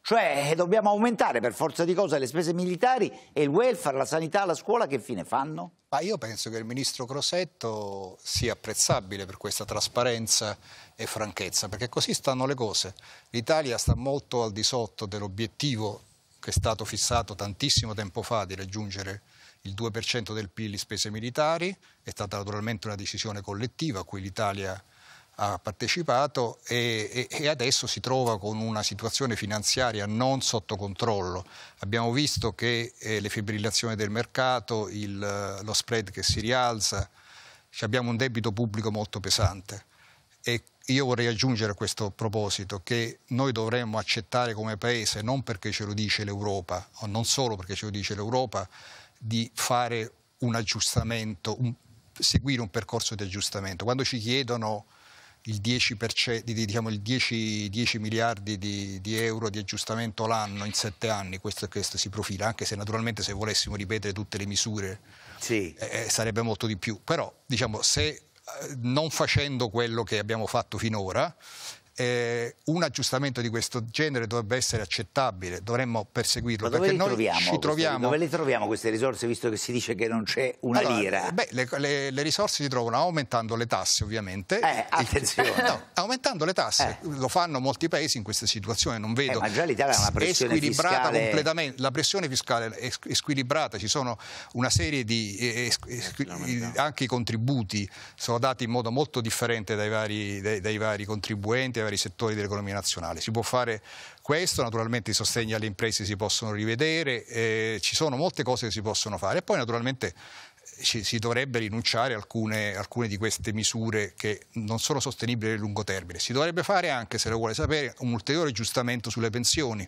Cioè eh, dobbiamo aumentare per forza di cose le spese militari e il welfare, la sanità, la scuola che fine fanno? Ma io penso che il ministro Crosetto sia apprezzabile per questa trasparenza e franchezza, perché così stanno le cose. L'Italia sta molto al di sotto dell'obiettivo che è stato fissato tantissimo tempo fa di raggiungere il 2% del PIL di spese militari, è stata naturalmente una decisione collettiva a cui l'Italia ha partecipato e, e, adesso si trova con una situazione finanziaria non sotto controllo. Abbiamo visto che eh, le fibrillazioni del mercato, il, eh, lo spread che si rialza, abbiamo un debito pubblico molto pesante e io vorrei aggiungere a questo proposito che noi dovremmo accettare come Paese, non perché ce lo dice l'Europa o non solo perché ce lo dice l'Europa, di fare un aggiustamento, un, seguire un percorso di aggiustamento. Quando ci chiedono il 10%, diciamo, il 10, 10 miliardi di, di, euro di aggiustamento l'anno in sette anni, questo, questo si profila, anche se naturalmente se volessimo ripetere tutte le misure sì. Eh, eh, sarebbe molto di più, però diciamo, se eh, non facendo quello che abbiamo fatto finora eh, un aggiustamento di questo genere dovrebbe essere accettabile, dovremmo perseguirlo. Ma dove perché noi troviamo, ci troviamo... Queste, dove le troviamo queste risorse, visto che si dice che non c'è una allora, lira? Eh, beh, le, le, le, risorse si trovano aumentando le tasse, ovviamente. Eh, attenzione! E, no, aumentando le tasse, eh. lo fanno molti paesi in questa situazione, non vedo. Eh, ma già l'Italia ha una pressione fiscale... Completamente. La pressione fiscale è squilibrata, ci sono una serie di... Eh, anche i contributi sono dati in modo molto differente dai vari, dai, dai vari contribuenti, vari settori dell'economia nazionale. Si può fare questo, naturalmente i sostegni alle imprese si possono rivedere, eh, ci sono molte cose che si possono fare e poi naturalmente ci, si dovrebbe rinunciare a alcune, alcune, di queste misure che non sono sostenibili nel lungo termine. Si dovrebbe fare anche, se lo vuole sapere, un ulteriore aggiustamento sulle pensioni.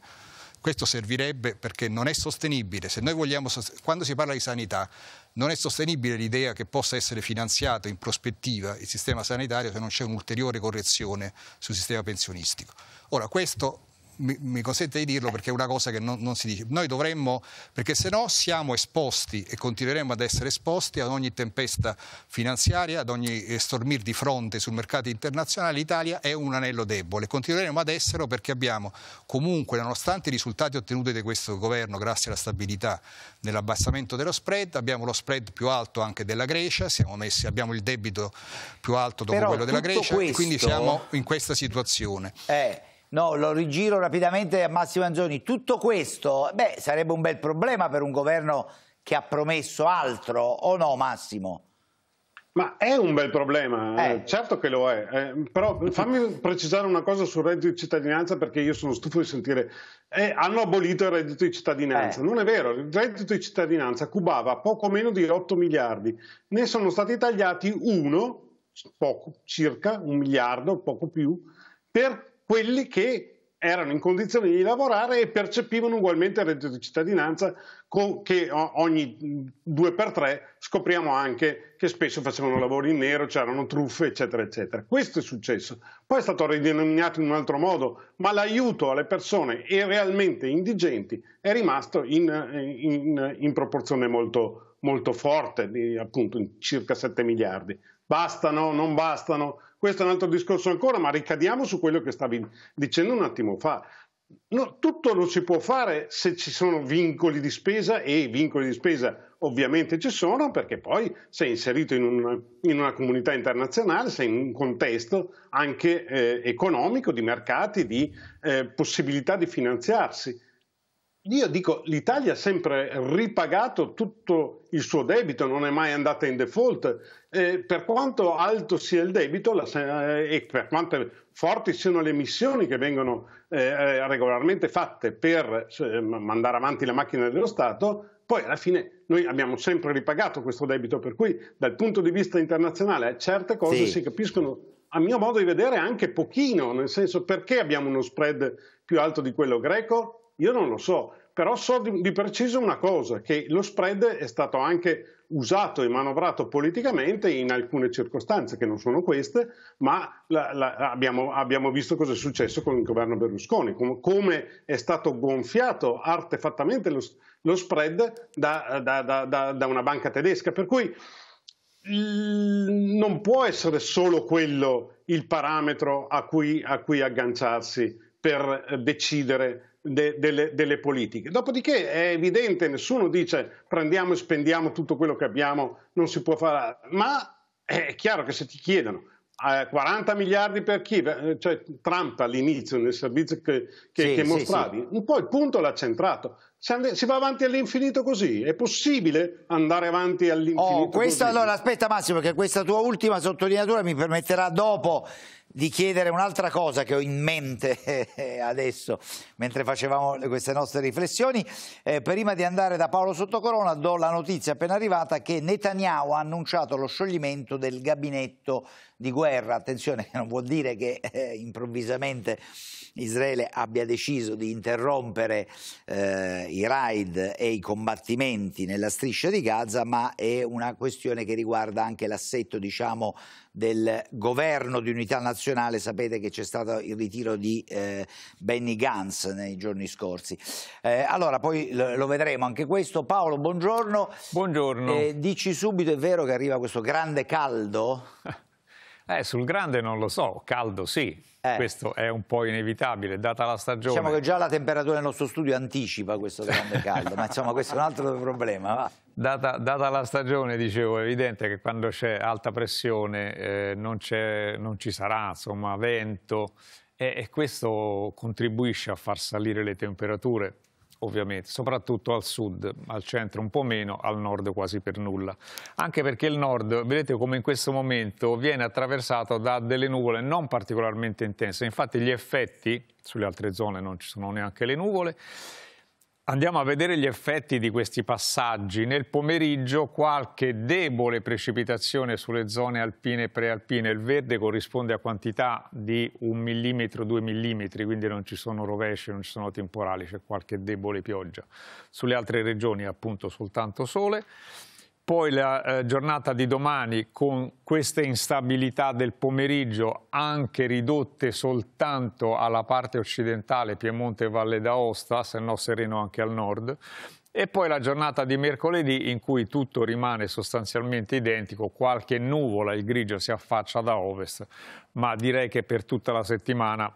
Questo servirebbe perché non è sostenibile. Se noi vogliamo, quando si parla di sanità, non è sostenibile l'idea che possa essere finanziato in prospettiva il sistema sanitario se non c'è un'ulteriore correzione sul sistema pensionistico. Ora, questo mi, mi, consente di dirlo perché è una cosa che non, non si dice. Noi dovremmo, perché se no siamo esposti e continueremo ad essere esposti ad ogni tempesta finanziaria, ad ogni eh, stormir di fronte sul mercato internazionale, l'Italia è un anello debole. Continueremo ad esserlo perché abbiamo comunque, nonostante i risultati ottenuti da questo governo, grazie alla stabilità nell'abbassamento dello spread, abbiamo lo spread più alto anche della Grecia, messi, abbiamo il debito più alto dopo Però quello della Grecia, questo... quindi siamo in questa situazione. Eh. No, lo rigiro rapidamente a Massimo Anzoni. Tutto questo beh, sarebbe un bel problema per un governo che ha promesso altro, o no Massimo? Ma è un bel problema, eh. eh. certo che lo è, eh, però fammi precisare una cosa sul reddito di cittadinanza perché io sono stufo di sentire eh, hanno abolito il reddito di cittadinanza. Eh. Non è vero, il reddito di cittadinanza cubava poco meno di 8 miliardi, ne sono stati tagliati uno, poco, circa un miliardo, poco più, per quelli che erano in condizione di lavorare e percepivano ugualmente il reddito di cittadinanza che ogni 2 per 3 scopriamo anche che spesso facevano lavori in nero, c'erano truffe, eccetera, eccetera. Questo è successo. Poi è stato ridenominato in un altro modo, ma l'aiuto alle persone realmente indigenti è rimasto in, in, in proporzione molto, molto forte, di, appunto circa 7 miliardi. Bastano, non bastano, questo è un altro discorso ancora, ma ricadiamo su quello che stavi dicendo un attimo fa. No, tutto lo si può fare se ci sono vincoli di spesa e vincoli di spesa ovviamente ci sono perché poi sei inserito in una, in una comunità internazionale, sei in un contesto anche eh, economico, di mercati, di eh, possibilità di finanziarsi. Io dico, l'Italia ha sempre ripagato tutto il suo debito, non è mai andata in default. Eh, per quanto alto sia il debito la, eh, e per quanto forti siano le missioni che vengono eh, eh, regolarmente fatte per mandare avanti la macchina dello Stato, poi alla fine noi abbiamo sempre ripagato questo debito, per cui dal punto di vista internazionale certe cose sì. si capiscono a mio modo di vedere anche pochino, nel senso perché abbiamo uno spread più alto di quello greco, io non lo so, però so di, di preciso una cosa, che lo spread è stato anche usato e manovrato politicamente in alcune circostanze, che non sono queste, ma la, la, abbiamo, abbiamo, visto cosa è successo con il governo Berlusconi, com, come è stato gonfiato artefattamente lo, lo spread da, da, da, da una banca tedesca. Per cui non può essere solo quello il parametro a cui, a cui agganciarsi per eh, decidere de, delle, delle, politiche. Dopodiché è evidente, nessuno dice prendiamo e spendiamo tutto quello che abbiamo, non si può fare, ma è chiaro che se ti chiedono eh, ah, 40 miliardi per chi, eh, cioè Trump all'inizio nel servizio che, che, sì, che mostravi, sì, sì. un po' il punto l'ha centrato, si va avanti all'infinito così? È possibile andare avanti all'infinito? Oh, questo, così? allora aspetta Massimo, che questa tua ultima sottolineatura mi permetterà dopo di chiedere un'altra cosa che ho in mente adesso mentre facevamo queste nostre riflessioni. Eh, prima di andare da Paolo Sottocorona do la notizia appena arrivata che Netanyahu ha annunciato lo scioglimento del gabinetto di guerra, attenzione che non vuol dire che eh, improvvisamente Israele abbia deciso di interrompere eh, i raid e i combattimenti nella striscia di Gaza, ma è una questione che riguarda anche l'assetto diciamo, del governo di unità nazionale. Sapete che c'è stato il ritiro di eh, Benny Gantz nei giorni scorsi. Eh, allora, poi lo, vedremo anche questo. Paolo, buongiorno. Buongiorno. Eh, dici subito, è vero che arriva questo grande caldo? Eh, sul grande non lo so, caldo sì, eh. questo è un po' inevitabile, data la stagione. Diciamo che già la temperatura del nostro studio anticipa questo grande caldo, ma insomma questo è un altro problema. Data, data, la stagione, dicevo, è evidente che quando c'è alta pressione eh, non, non, ci sarà insomma, vento e, e questo contribuisce a far salire le temperature ovviamente, soprattutto al sud, al centro un po' meno, al nord quasi per nulla. Anche perché il nord, vedete come in questo momento, viene attraversato da delle nuvole non particolarmente intense, infatti gli effetti, sulle altre zone non ci sono neanche le nuvole, Andiamo a vedere gli effetti di questi passaggi. Nel pomeriggio qualche debole precipitazione sulle zone alpine e prealpine. Il verde corrisponde a quantità di 1 mm, 2 mm, quindi non ci sono rovesci, non ci sono temporali, c'è qualche debole pioggia. Sulle altre regioni appunto soltanto sole poi la eh, giornata di domani con queste instabilità del pomeriggio anche ridotte soltanto alla parte occidentale Piemonte e Valle d'Aosta, se no sereno anche al nord, e poi la giornata di mercoledì in cui tutto rimane sostanzialmente identico, qualche nuvola, il grigio si affaccia da ovest, ma direi che per tutta la settimana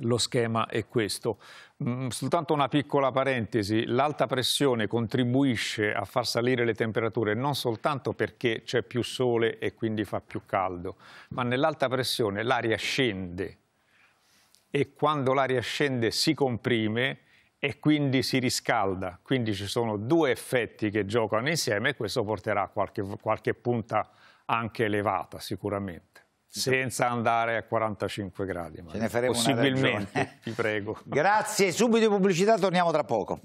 lo schema è questo. Mm, soltanto una piccola parentesi, l'alta pressione contribuisce a far salire le temperature non soltanto perché c'è più sole e quindi fa più caldo, ma nell'alta pressione l'aria scende e quando l'aria scende si comprime e quindi si riscalda. Quindi ci sono due effetti che giocano insieme e questo porterà a qualche, qualche punta anche elevata sicuramente senza andare a 45 gradi. Ce ne faremo Possibilmente, ti prego. Grazie, subito pubblicità, torniamo tra poco.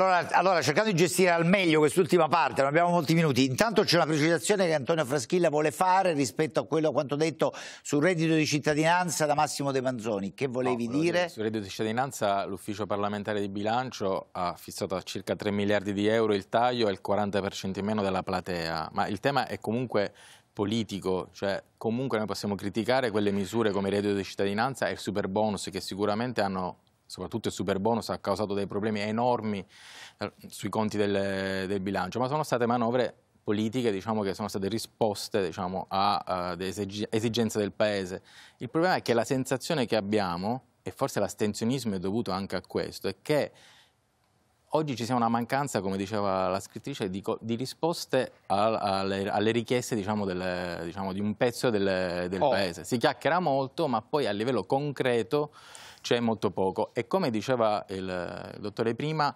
allora, allora, cercando di gestire al meglio quest'ultima parte, non abbiamo molti minuti. Intanto c'è una precisazione che Antonio Fraschilla vuole fare rispetto a quello a quanto detto sul reddito di cittadinanza da Massimo De Manzoni. Che volevi no, dire? dire? Sul reddito di cittadinanza l'ufficio parlamentare di bilancio ha fissato a circa 3 miliardi di euro il taglio e il 40% in meno della platea, ma il tema è comunque politico, cioè comunque noi possiamo criticare quelle misure come il reddito di cittadinanza e il super bonus che sicuramente hanno soprattutto il super bonus ha causato dei problemi enormi eh, sui conti del, del bilancio, ma sono state manovre politiche diciamo, che sono state risposte diciamo, a, uh, esigenze del Paese. Il problema è che la sensazione che abbiamo, e forse l'astensionismo è dovuto anche a questo, è che oggi ci sia una mancanza, come diceva la scrittrice, di, di risposte a, alle, alle, richieste diciamo, del, diciamo, di un pezzo del, del oh. paese. Si chiacchiera molto, ma poi a livello concreto c'è molto poco. E come diceva il, il eh, dottore prima,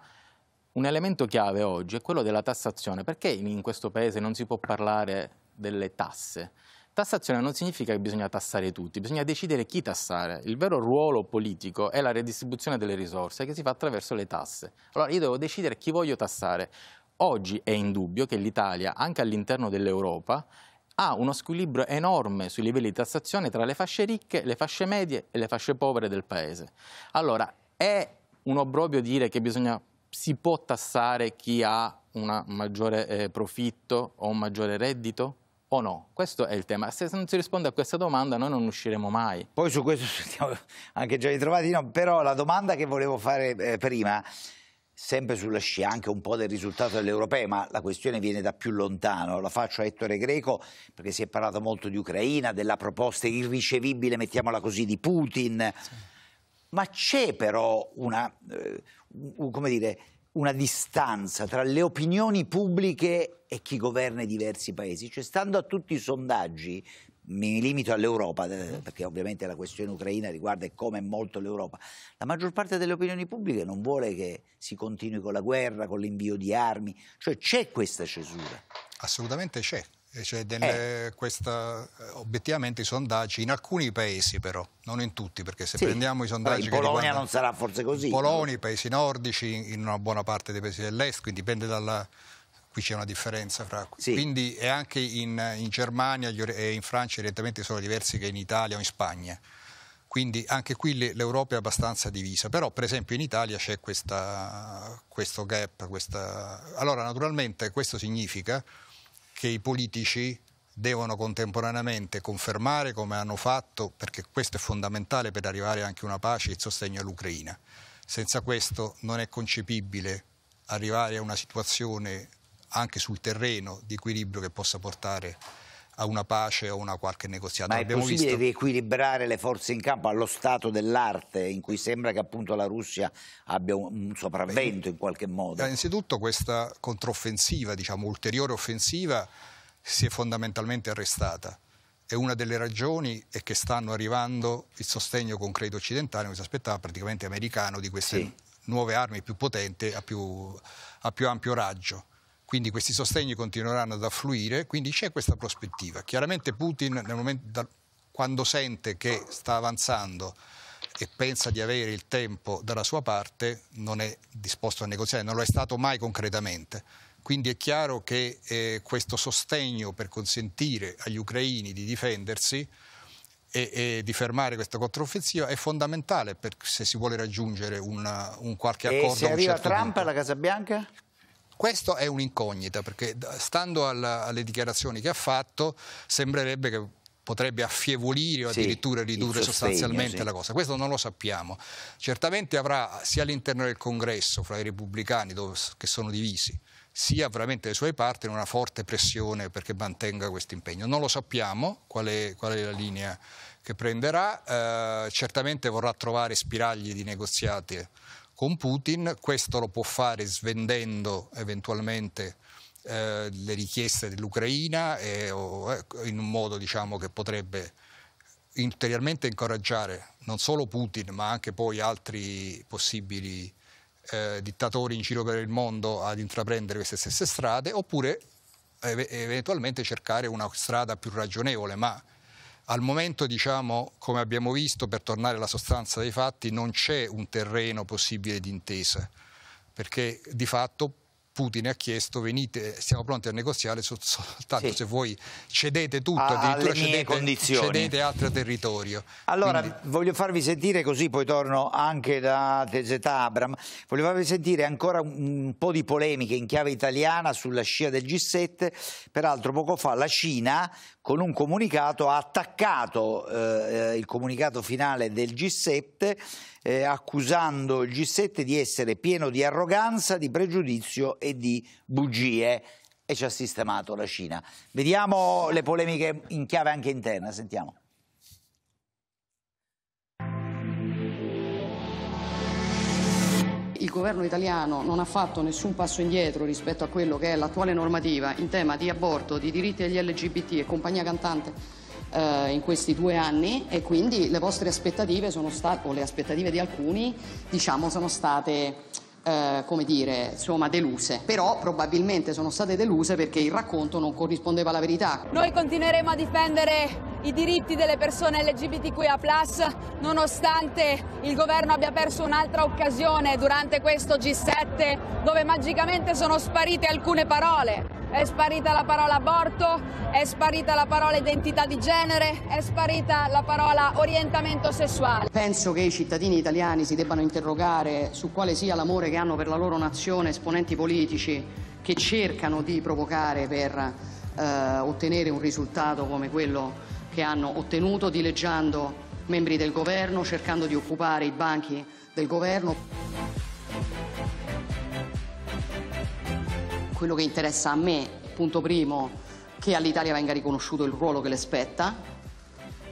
un elemento chiave oggi è quello della tassazione. Perché in questo paese non si può parlare delle tasse? Tassazione non significa che bisogna tassare tutti, bisogna decidere chi tassare. Il vero ruolo politico è la redistribuzione delle risorse che si fa attraverso le tasse. Allora io devo decidere chi voglio tassare. Oggi è indubbio che l'Italia, anche all'interno dell'Europa, ha uno squilibrio enorme sui livelli di tassazione tra le fasce ricche, le fasce medie e le fasce povere del paese. Allora, è un obbrobio dire che bisogna, si può tassare chi ha un maggiore eh, profitto o un maggiore reddito? O no? Questo è il tema. Se non si risponde a questa domanda noi non usciremo mai. Poi su questo siamo anche già ritrovati, no? però la domanda che volevo fare eh, prima sempre sulla scia anche un po' del risultato dell'Europeo, ma la questione viene da più lontano. La faccio a Ettore Greco perché si è parlato molto di Ucraina, della proposta irricevibile, mettiamola così, di Putin. Sì. Ma c'è però una, eh, dire, una distanza tra le opinioni pubbliche e chi governa i diversi paesi. Cioè, stando a tutti i sondaggi, mi limito all'Europa, eh, perché ovviamente la questione ucraina riguarda come molto l'Europa, la maggior parte delle opinioni pubbliche non vuole che si continui con la guerra, con l'invio di armi, cioè c'è questa cesura. Assolutamente c'è. Eh, c'è delle, eh. questa, eh, obiettivamente i sondaggi in alcuni paesi però, non in tutti, perché se sì. prendiamo i sondaggi... Allora, in Polonia non sarà forse così. In Polonia, i paesi nordici, in una buona parte dei paesi dell'est, quindi dipende dalla, qui c'è una differenza fra... Sì. Quindi e anche in, in, Germania e in Francia i orientamenti sono diversi che in Italia o in Spagna. Quindi anche qui l'Europa è abbastanza divisa, però per esempio in Italia c'è questo gap. Questa... Allora naturalmente questo significa che i politici devono contemporaneamente confermare come hanno fatto, perché questo è fondamentale per arrivare anche a una pace e il sostegno all'Ucraina. Senza questo non è concepibile arrivare a una situazione anche sul terreno di equilibrio che possa portare a una pace o a una qualche negoziata. Ma Abbiamo è possibile visto... riequilibrare le forze in campo allo stato dell'arte in cui sembra che appunto la Russia abbia un sopravvento Beh, in qualche modo? Eh, innanzitutto questa controffensiva, diciamo ulteriore offensiva, si è fondamentalmente arrestata e una delle ragioni è che stanno arrivando il sostegno concreto occidentale, come si aspettava, praticamente americano di queste sì. nuove armi più potenti a più, a più ampio raggio quindi questi sostegni continueranno ad affluire, quindi c'è questa prospettiva. Chiaramente Putin momento, da, quando sente che sta avanzando e pensa di avere il tempo dalla sua parte non è disposto a negoziare, non lo è stato mai concretamente. Quindi è chiaro che eh, questo sostegno per consentire agli ucraini di difendersi e, e, di fermare questa controffensiva è fondamentale per, se si vuole raggiungere una, un qualche accordo. E se arriva certo Trump punto. alla Casa Bianca? Questo è un'incognita perché stando alla, alle dichiarazioni che ha fatto sembrerebbe che potrebbe affievolire o addirittura sì, ridurre sostegno, sostanzialmente sì. la cosa. Questo non lo sappiamo. Certamente avrà sia all'interno del congresso, fra i repubblicani dove, che sono divisi, sia veramente le sue parti una forte pressione perché mantenga questo impegno. Non lo sappiamo qual è, qual è la linea che prenderà, eh, certamente vorrà trovare spiragli di negoziati con Putin, questo lo può fare svendendo eventualmente eh, le richieste dell'Ucraina eh, in un modo diciamo, che potrebbe ulteriormente incoraggiare non solo Putin ma anche poi altri possibili eh, dittatori in giro per il mondo ad intraprendere queste stesse strade oppure eventualmente cercare una strada più ragionevole ma al momento, diciamo, come abbiamo visto, per tornare alla sostanza dei fatti, non c'è un terreno possibile di intesa, perché di fatto Putin ha chiesto venite, siamo pronti a negoziare soltanto sì. se voi cedete tutto, addirittura cedete, cedete altro territorio. Allora, Quindi... voglio farvi sentire, così poi torno anche da TZ Abram, voglio farvi sentire ancora un po' di polemiche in chiave italiana sulla scia del G7, peraltro poco fa la Cina con un comunicato ha attaccato eh, eh il comunicato finale del G7 eh, accusando il G7 di essere pieno di arroganza, di pregiudizio e di bugie e ci ha sistemato la Cina. Vediamo le polemiche in chiave anche interna, sentiamo. il governo italiano non ha fatto nessun passo indietro rispetto a quello che è l'attuale normativa in tema di aborto, di diritti agli LGBT e compagnia cantante eh, in questi due anni e quindi le vostre aspettative sono state, o le aspettative di alcuni, diciamo, sono state eh, come dire, insomma, deluse. Però probabilmente sono state deluse perché il racconto non corrispondeva alla verità. Noi continueremo a difendere i diritti delle persone LGBTQIA, nonostante il governo abbia perso un'altra occasione durante questo G7, dove magicamente sono sparite alcune parole. È sparita la parola aborto, è sparita la parola identità di genere, è sparita la parola orientamento sessuale. Penso che i cittadini italiani si debbano interrogare su quale sia l'amore che che hanno per la loro nazione esponenti politici che cercano di provocare per eh, ottenere un risultato come quello che hanno ottenuto, dileggiando membri del governo, cercando di occupare i banchi del governo. Quello che interessa a me, punto primo, che all'Italia venga riconosciuto il ruolo che le spetta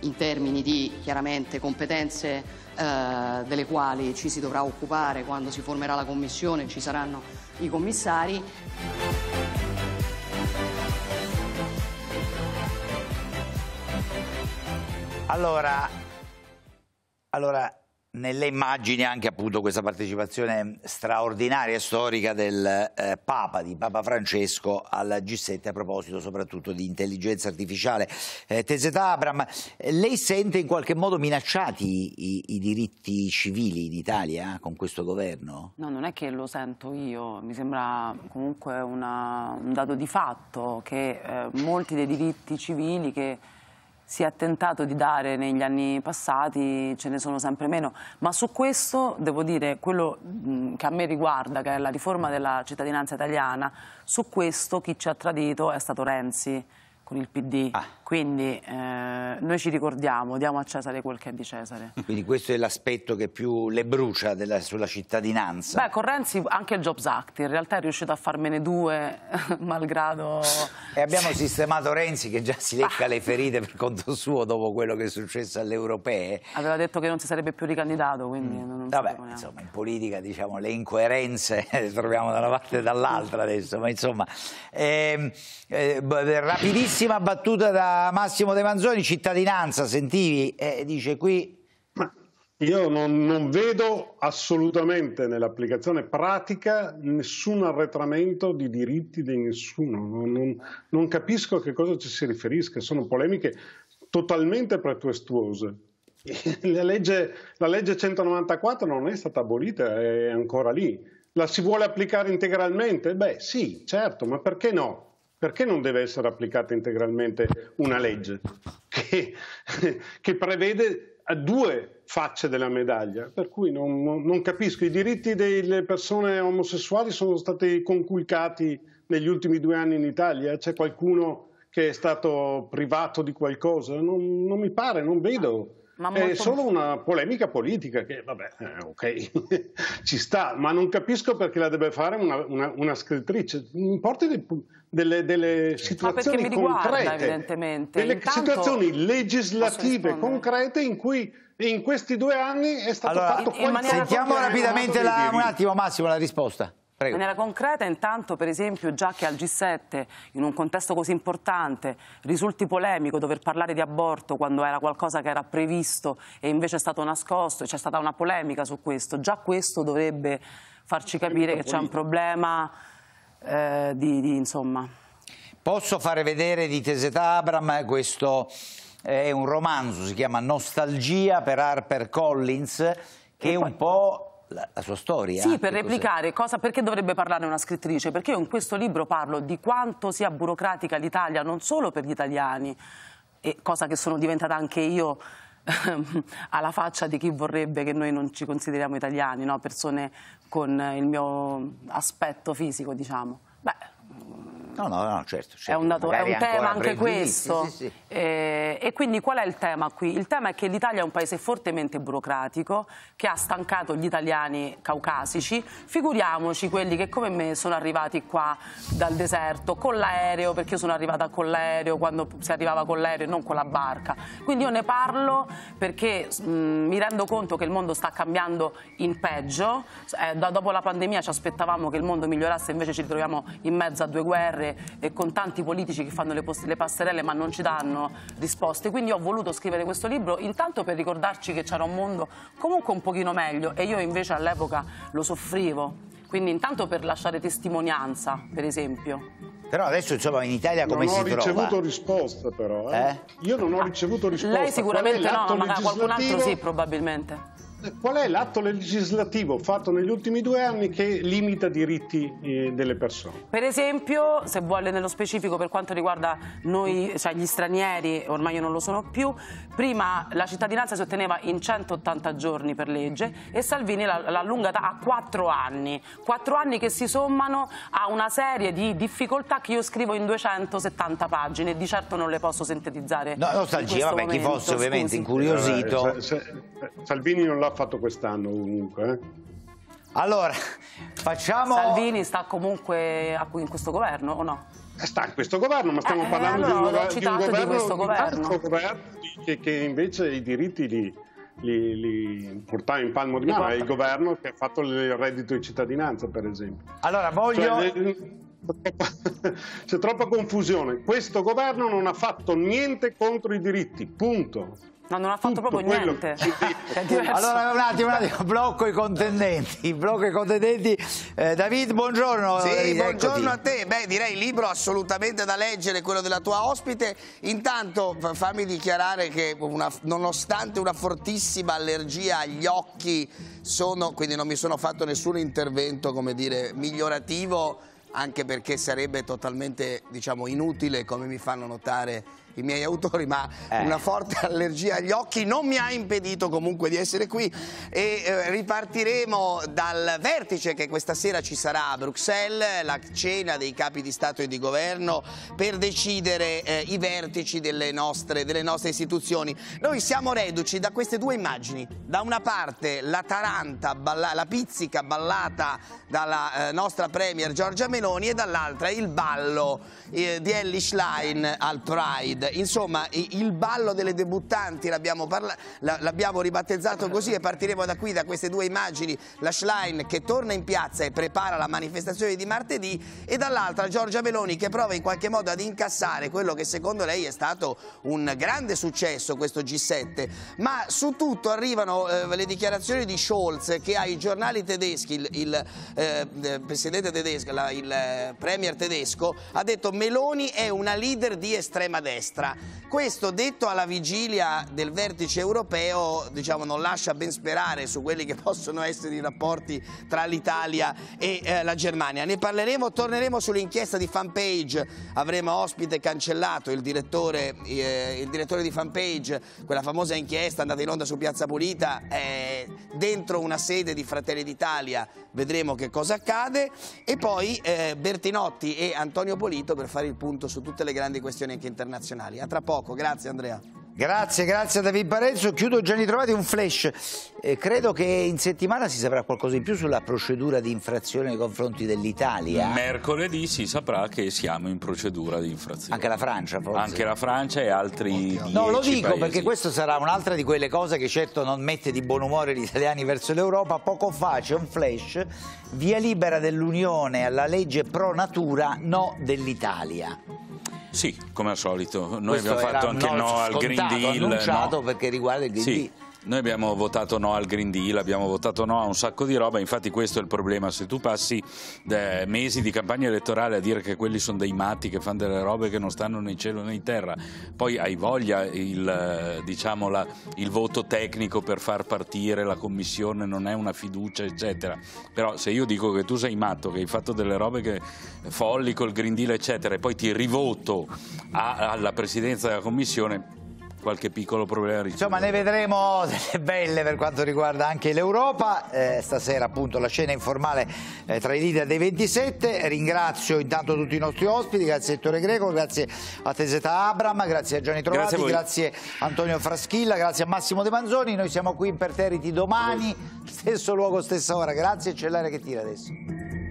in termini di chiaramente competenze eh, delle quali ci si dovrà occupare quando si formerà la commissione, ci saranno i commissari. Allora, allora nelle immagini anche appunto questa partecipazione straordinaria e storica del eh, Papa, di Papa Francesco al G7 a proposito soprattutto di intelligenza artificiale. Eh, Tezeta Abram, lei sente in qualche modo minacciati i, i diritti civili in Italia con questo governo? No, non è che lo sento io, mi sembra comunque una, un dato di fatto che eh, molti dei diritti civili che si è tentato di dare negli anni passati, ce ne sono sempre meno, ma su questo devo dire quello che a me riguarda, che è la riforma della cittadinanza italiana, su questo chi ci ha tradito è stato Renzi con il PD. Ah. Quindi eh, noi ci ricordiamo, diamo a Cesare quel che è di Cesare. Quindi questo è l'aspetto che più le brucia della, sulla cittadinanza. Beh, con Renzi anche il Jobs Act, in realtà è riuscito a farmene due, malgrado... E abbiamo sistemato Renzi che già si lecca le ferite per conto suo dopo quello che è successo alle europee. Aveva detto che non si sarebbe più ricandidato, quindi mm. non Vabbè, insomma, in politica diciamo le incoerenze le troviamo da una parte e dall'altra adesso, ma insomma... Ehm, eh, eh, rapidissimo Bellissima battuta da Massimo De Manzoni, cittadinanza, sentivi, eh, dice qui... Ma io non, non vedo assolutamente nell'applicazione pratica nessun arretramento di diritti di nessuno, non, non, non capisco a che cosa ci si riferisca, sono polemiche totalmente pretestuose. La legge, la legge 194 non è stata abolita, è ancora lì. La si vuole applicare integralmente? Beh sì, certo, ma perché no? perché non deve essere applicata integralmente una legge che, che prevede due facce della medaglia, per cui non, non, capisco. I diritti delle persone omosessuali sono stati conculcati negli ultimi due anni in Italia? C'è qualcuno che è stato privato di qualcosa? Non, non mi pare, non vedo. Ma è solo una polemica politica che, vabbè, eh, ok, ci sta, ma non capisco perché la deve fare una, una, una scrittrice. Importa di, delle, delle situazioni riguarda, concrete, delle situazioni legislative concrete in cui in questi due anni è stato allora, fatto in, in maniera Sentiamo rapidamente la, un attimo Massimo la risposta. Prego. In maniera concreta, intanto, per esempio, già che al G7, in un contesto così importante, risulti polemico dover parlare di aborto quando era qualcosa che era previsto e invece è stato nascosto, c'è stata una polemica su questo, già questo dovrebbe farci capire che c'è un problema eh, di, di, insomma. Posso fare vedere di Teseta Abram eh, questo eh, è un romanzo, si chiama Nostalgia per Harper Collins, che è un po' La, la, sua storia. Sì, eh, per replicare, cosa, perché dovrebbe parlare una scrittrice? Perché io in questo libro parlo di quanto sia burocratica l'Italia, non solo per gli italiani, cosa che sono diventata anche io Ehm, alla faccia di chi vorrebbe che noi non ci consideriamo italiani, no? persone con il mio aspetto fisico, diciamo. Beh, No, no, no certo, certo. È un, certo, dato, è un tema anche questo. Sì, sì, sì. Eh, e quindi qual è il tema qui? Il tema è che l'Italia è un paese fortemente burocratico, che ha stancato gli italiani caucasici, figuriamoci quelli che come me sono arrivati qua dal deserto con l'aereo, perché io sono arrivata con l'aereo quando si arrivava con l'aereo e non con la barca. Quindi io ne parlo perché mh, mm, mi rendo conto che il mondo sta cambiando in peggio, eh, da, dopo la pandemia ci aspettavamo che il mondo migliorasse, invece ci ritroviamo in mezzo a due guerre guerre e eh, con tanti politici che fanno le, le passerelle ma non ci danno risposte. Quindi ho voluto scrivere questo libro intanto per ricordarci che c'era un mondo comunque un pochino meglio e io invece all'epoca lo soffrivo. Quindi intanto per lasciare testimonianza, per esempio. Però adesso insomma in Italia come si trova? Non ho ricevuto trova? risposta però. Eh? Eh? Io non ho ricevuto risposte. Lei sicuramente no, ma qualcun altro sì probabilmente qual è l'atto legislativo fatto negli ultimi due anni che limita i diritti eh, delle persone? Per esempio, se vuole nello specifico per quanto riguarda noi, cioè gli stranieri, ormai io non lo sono più, prima la cittadinanza si otteneva in 180 giorni per legge e Salvini l'ha allungata a 4 anni, 4 anni che si sommano a una serie di difficoltà che io scrivo in 270 pagine, di certo non le posso sintetizzare. No, nostalgia, vabbè, momento, chi fosse ovviamente scusi. incuriosito. Eh, eh se, se, Salvini non l'ha ha fatto quest'anno comunque. Eh? Allora, facciamo... Salvini sta comunque in questo governo o no? Eh, sta in questo governo, ma stiamo eh, parlando allora, di, un, eh, di un governo, di questo governo. Di governo che, che, invece i diritti li, li, li portava in palmo di mano, è il governo che ha fatto il reddito di cittadinanza per esempio. Allora, voglio... Cioè, C'è troppa confusione. Questo governo non ha fatto niente contro i diritti, punto. Ma non ha fatto Tutto proprio niente. Cioè, allora un attimo, un attimo, blocco i contendenti, blocco i contendenti. Eh, David, buongiorno. Sì, David, eh, buongiorno a te. Beh, direi libro assolutamente da leggere, quello della tua ospite. Intanto fammi dichiarare che una, nonostante una fortissima allergia agli occhi, sono, quindi non mi sono fatto nessun intervento, come dire, migliorativo, anche perché sarebbe totalmente, diciamo, inutile, come mi fanno notare i miei autori, ma eh. una forte allergia agli occhi non mi ha impedito comunque di essere qui e eh, ripartiremo dal vertice che questa sera ci sarà a Bruxelles, la cena dei capi di Stato e di Governo per decidere eh, i vertici delle nostre, delle nostre istituzioni. Noi siamo reduci da queste due immagini, da una parte la taranta, balla, la pizzica ballata dalla eh, nostra Premier Giorgia Meloni e dall'altra il ballo eh, di Ellie Schlein al Pride. Fred, insomma il ballo delle debuttanti l'abbiamo parla... ribattezzato così e partiremo da qui, da queste due immagini, la Schlein che torna in piazza e prepara la manifestazione di martedì e dall'altra Giorgia Meloni che prova in qualche modo ad incassare quello che secondo lei è stato un grande successo questo G7, ma su tutto arrivano eh, le dichiarazioni di Scholz che ai giornali tedeschi, il, il eh, eh, presidente tedesco, la, il eh, premier tedesco, ha detto Meloni è una leader di estrema destra destra. Questo detto alla vigilia del vertice europeo diciamo, non lascia ben sperare su quelli che possono essere i rapporti tra l'Italia e eh, la Germania. Ne parleremo, torneremo sull'inchiesta di fanpage, avremo ospite cancellato il direttore, eh, il direttore di fanpage, quella famosa inchiesta andata in onda su Piazza Pulita, eh, dentro una sede di Fratelli d'Italia, vedremo che cosa accade e poi eh, Bertinotti e Antonio Polito per fare il punto su tutte le grandi questioni anche internazionali canali. A tra poco, grazie Andrea. Grazie, grazie a David Barezzo. Chiudo Gianni Trovati un flash. Eh, credo che in settimana si saprà qualcosa di più sulla procedura di infrazione nei confronti dell'Italia. Mercoledì si saprà che siamo in procedura di infrazione. Anche la Francia, forse. Anche la Francia e altri okay. No, lo dico paesi. perché questa sarà un'altra di quelle cose che certo non mette di buon umore gli italiani verso l'Europa. Poco fa c'è un flash, via libera dell'Unione alla legge pro natura no dell'Italia. Sì, come al solito. Noi Questo abbiamo fatto anche no al Green Deal. annunciato no. perché riguarda il Green sì. Deal. Noi abbiamo votato no al Green Deal, abbiamo votato no a un sacco di roba, infatti questo è il problema, se tu passi eh, mesi di campagna elettorale a dire che quelli sono dei matti che fanno delle robe che non stanno né in cielo né in terra, poi hai voglia il, eh, diciamo, la, il voto tecnico per far partire la commissione, non è una fiducia eccetera, però se io dico che tu sei matto, che hai fatto delle robe che, eh, folli col Green Deal eccetera e poi ti rivoto a, alla presidenza della commissione qualche piccolo problema Insomma ne vedremo delle belle per quanto riguarda anche l'Europa, eh, stasera appunto la scena informale eh, tra i leader dei 27, ringrazio intanto tutti i nostri ospiti, grazie a Ettore Greco, grazie a Teseta Abram, grazie a Gianni Trovati, grazie a, grazie Antonio Fraschilla, grazie a Massimo De Manzoni, noi siamo qui in Perteriti domani, stesso luogo, stessa ora, grazie e c'è l'aria che tira adesso.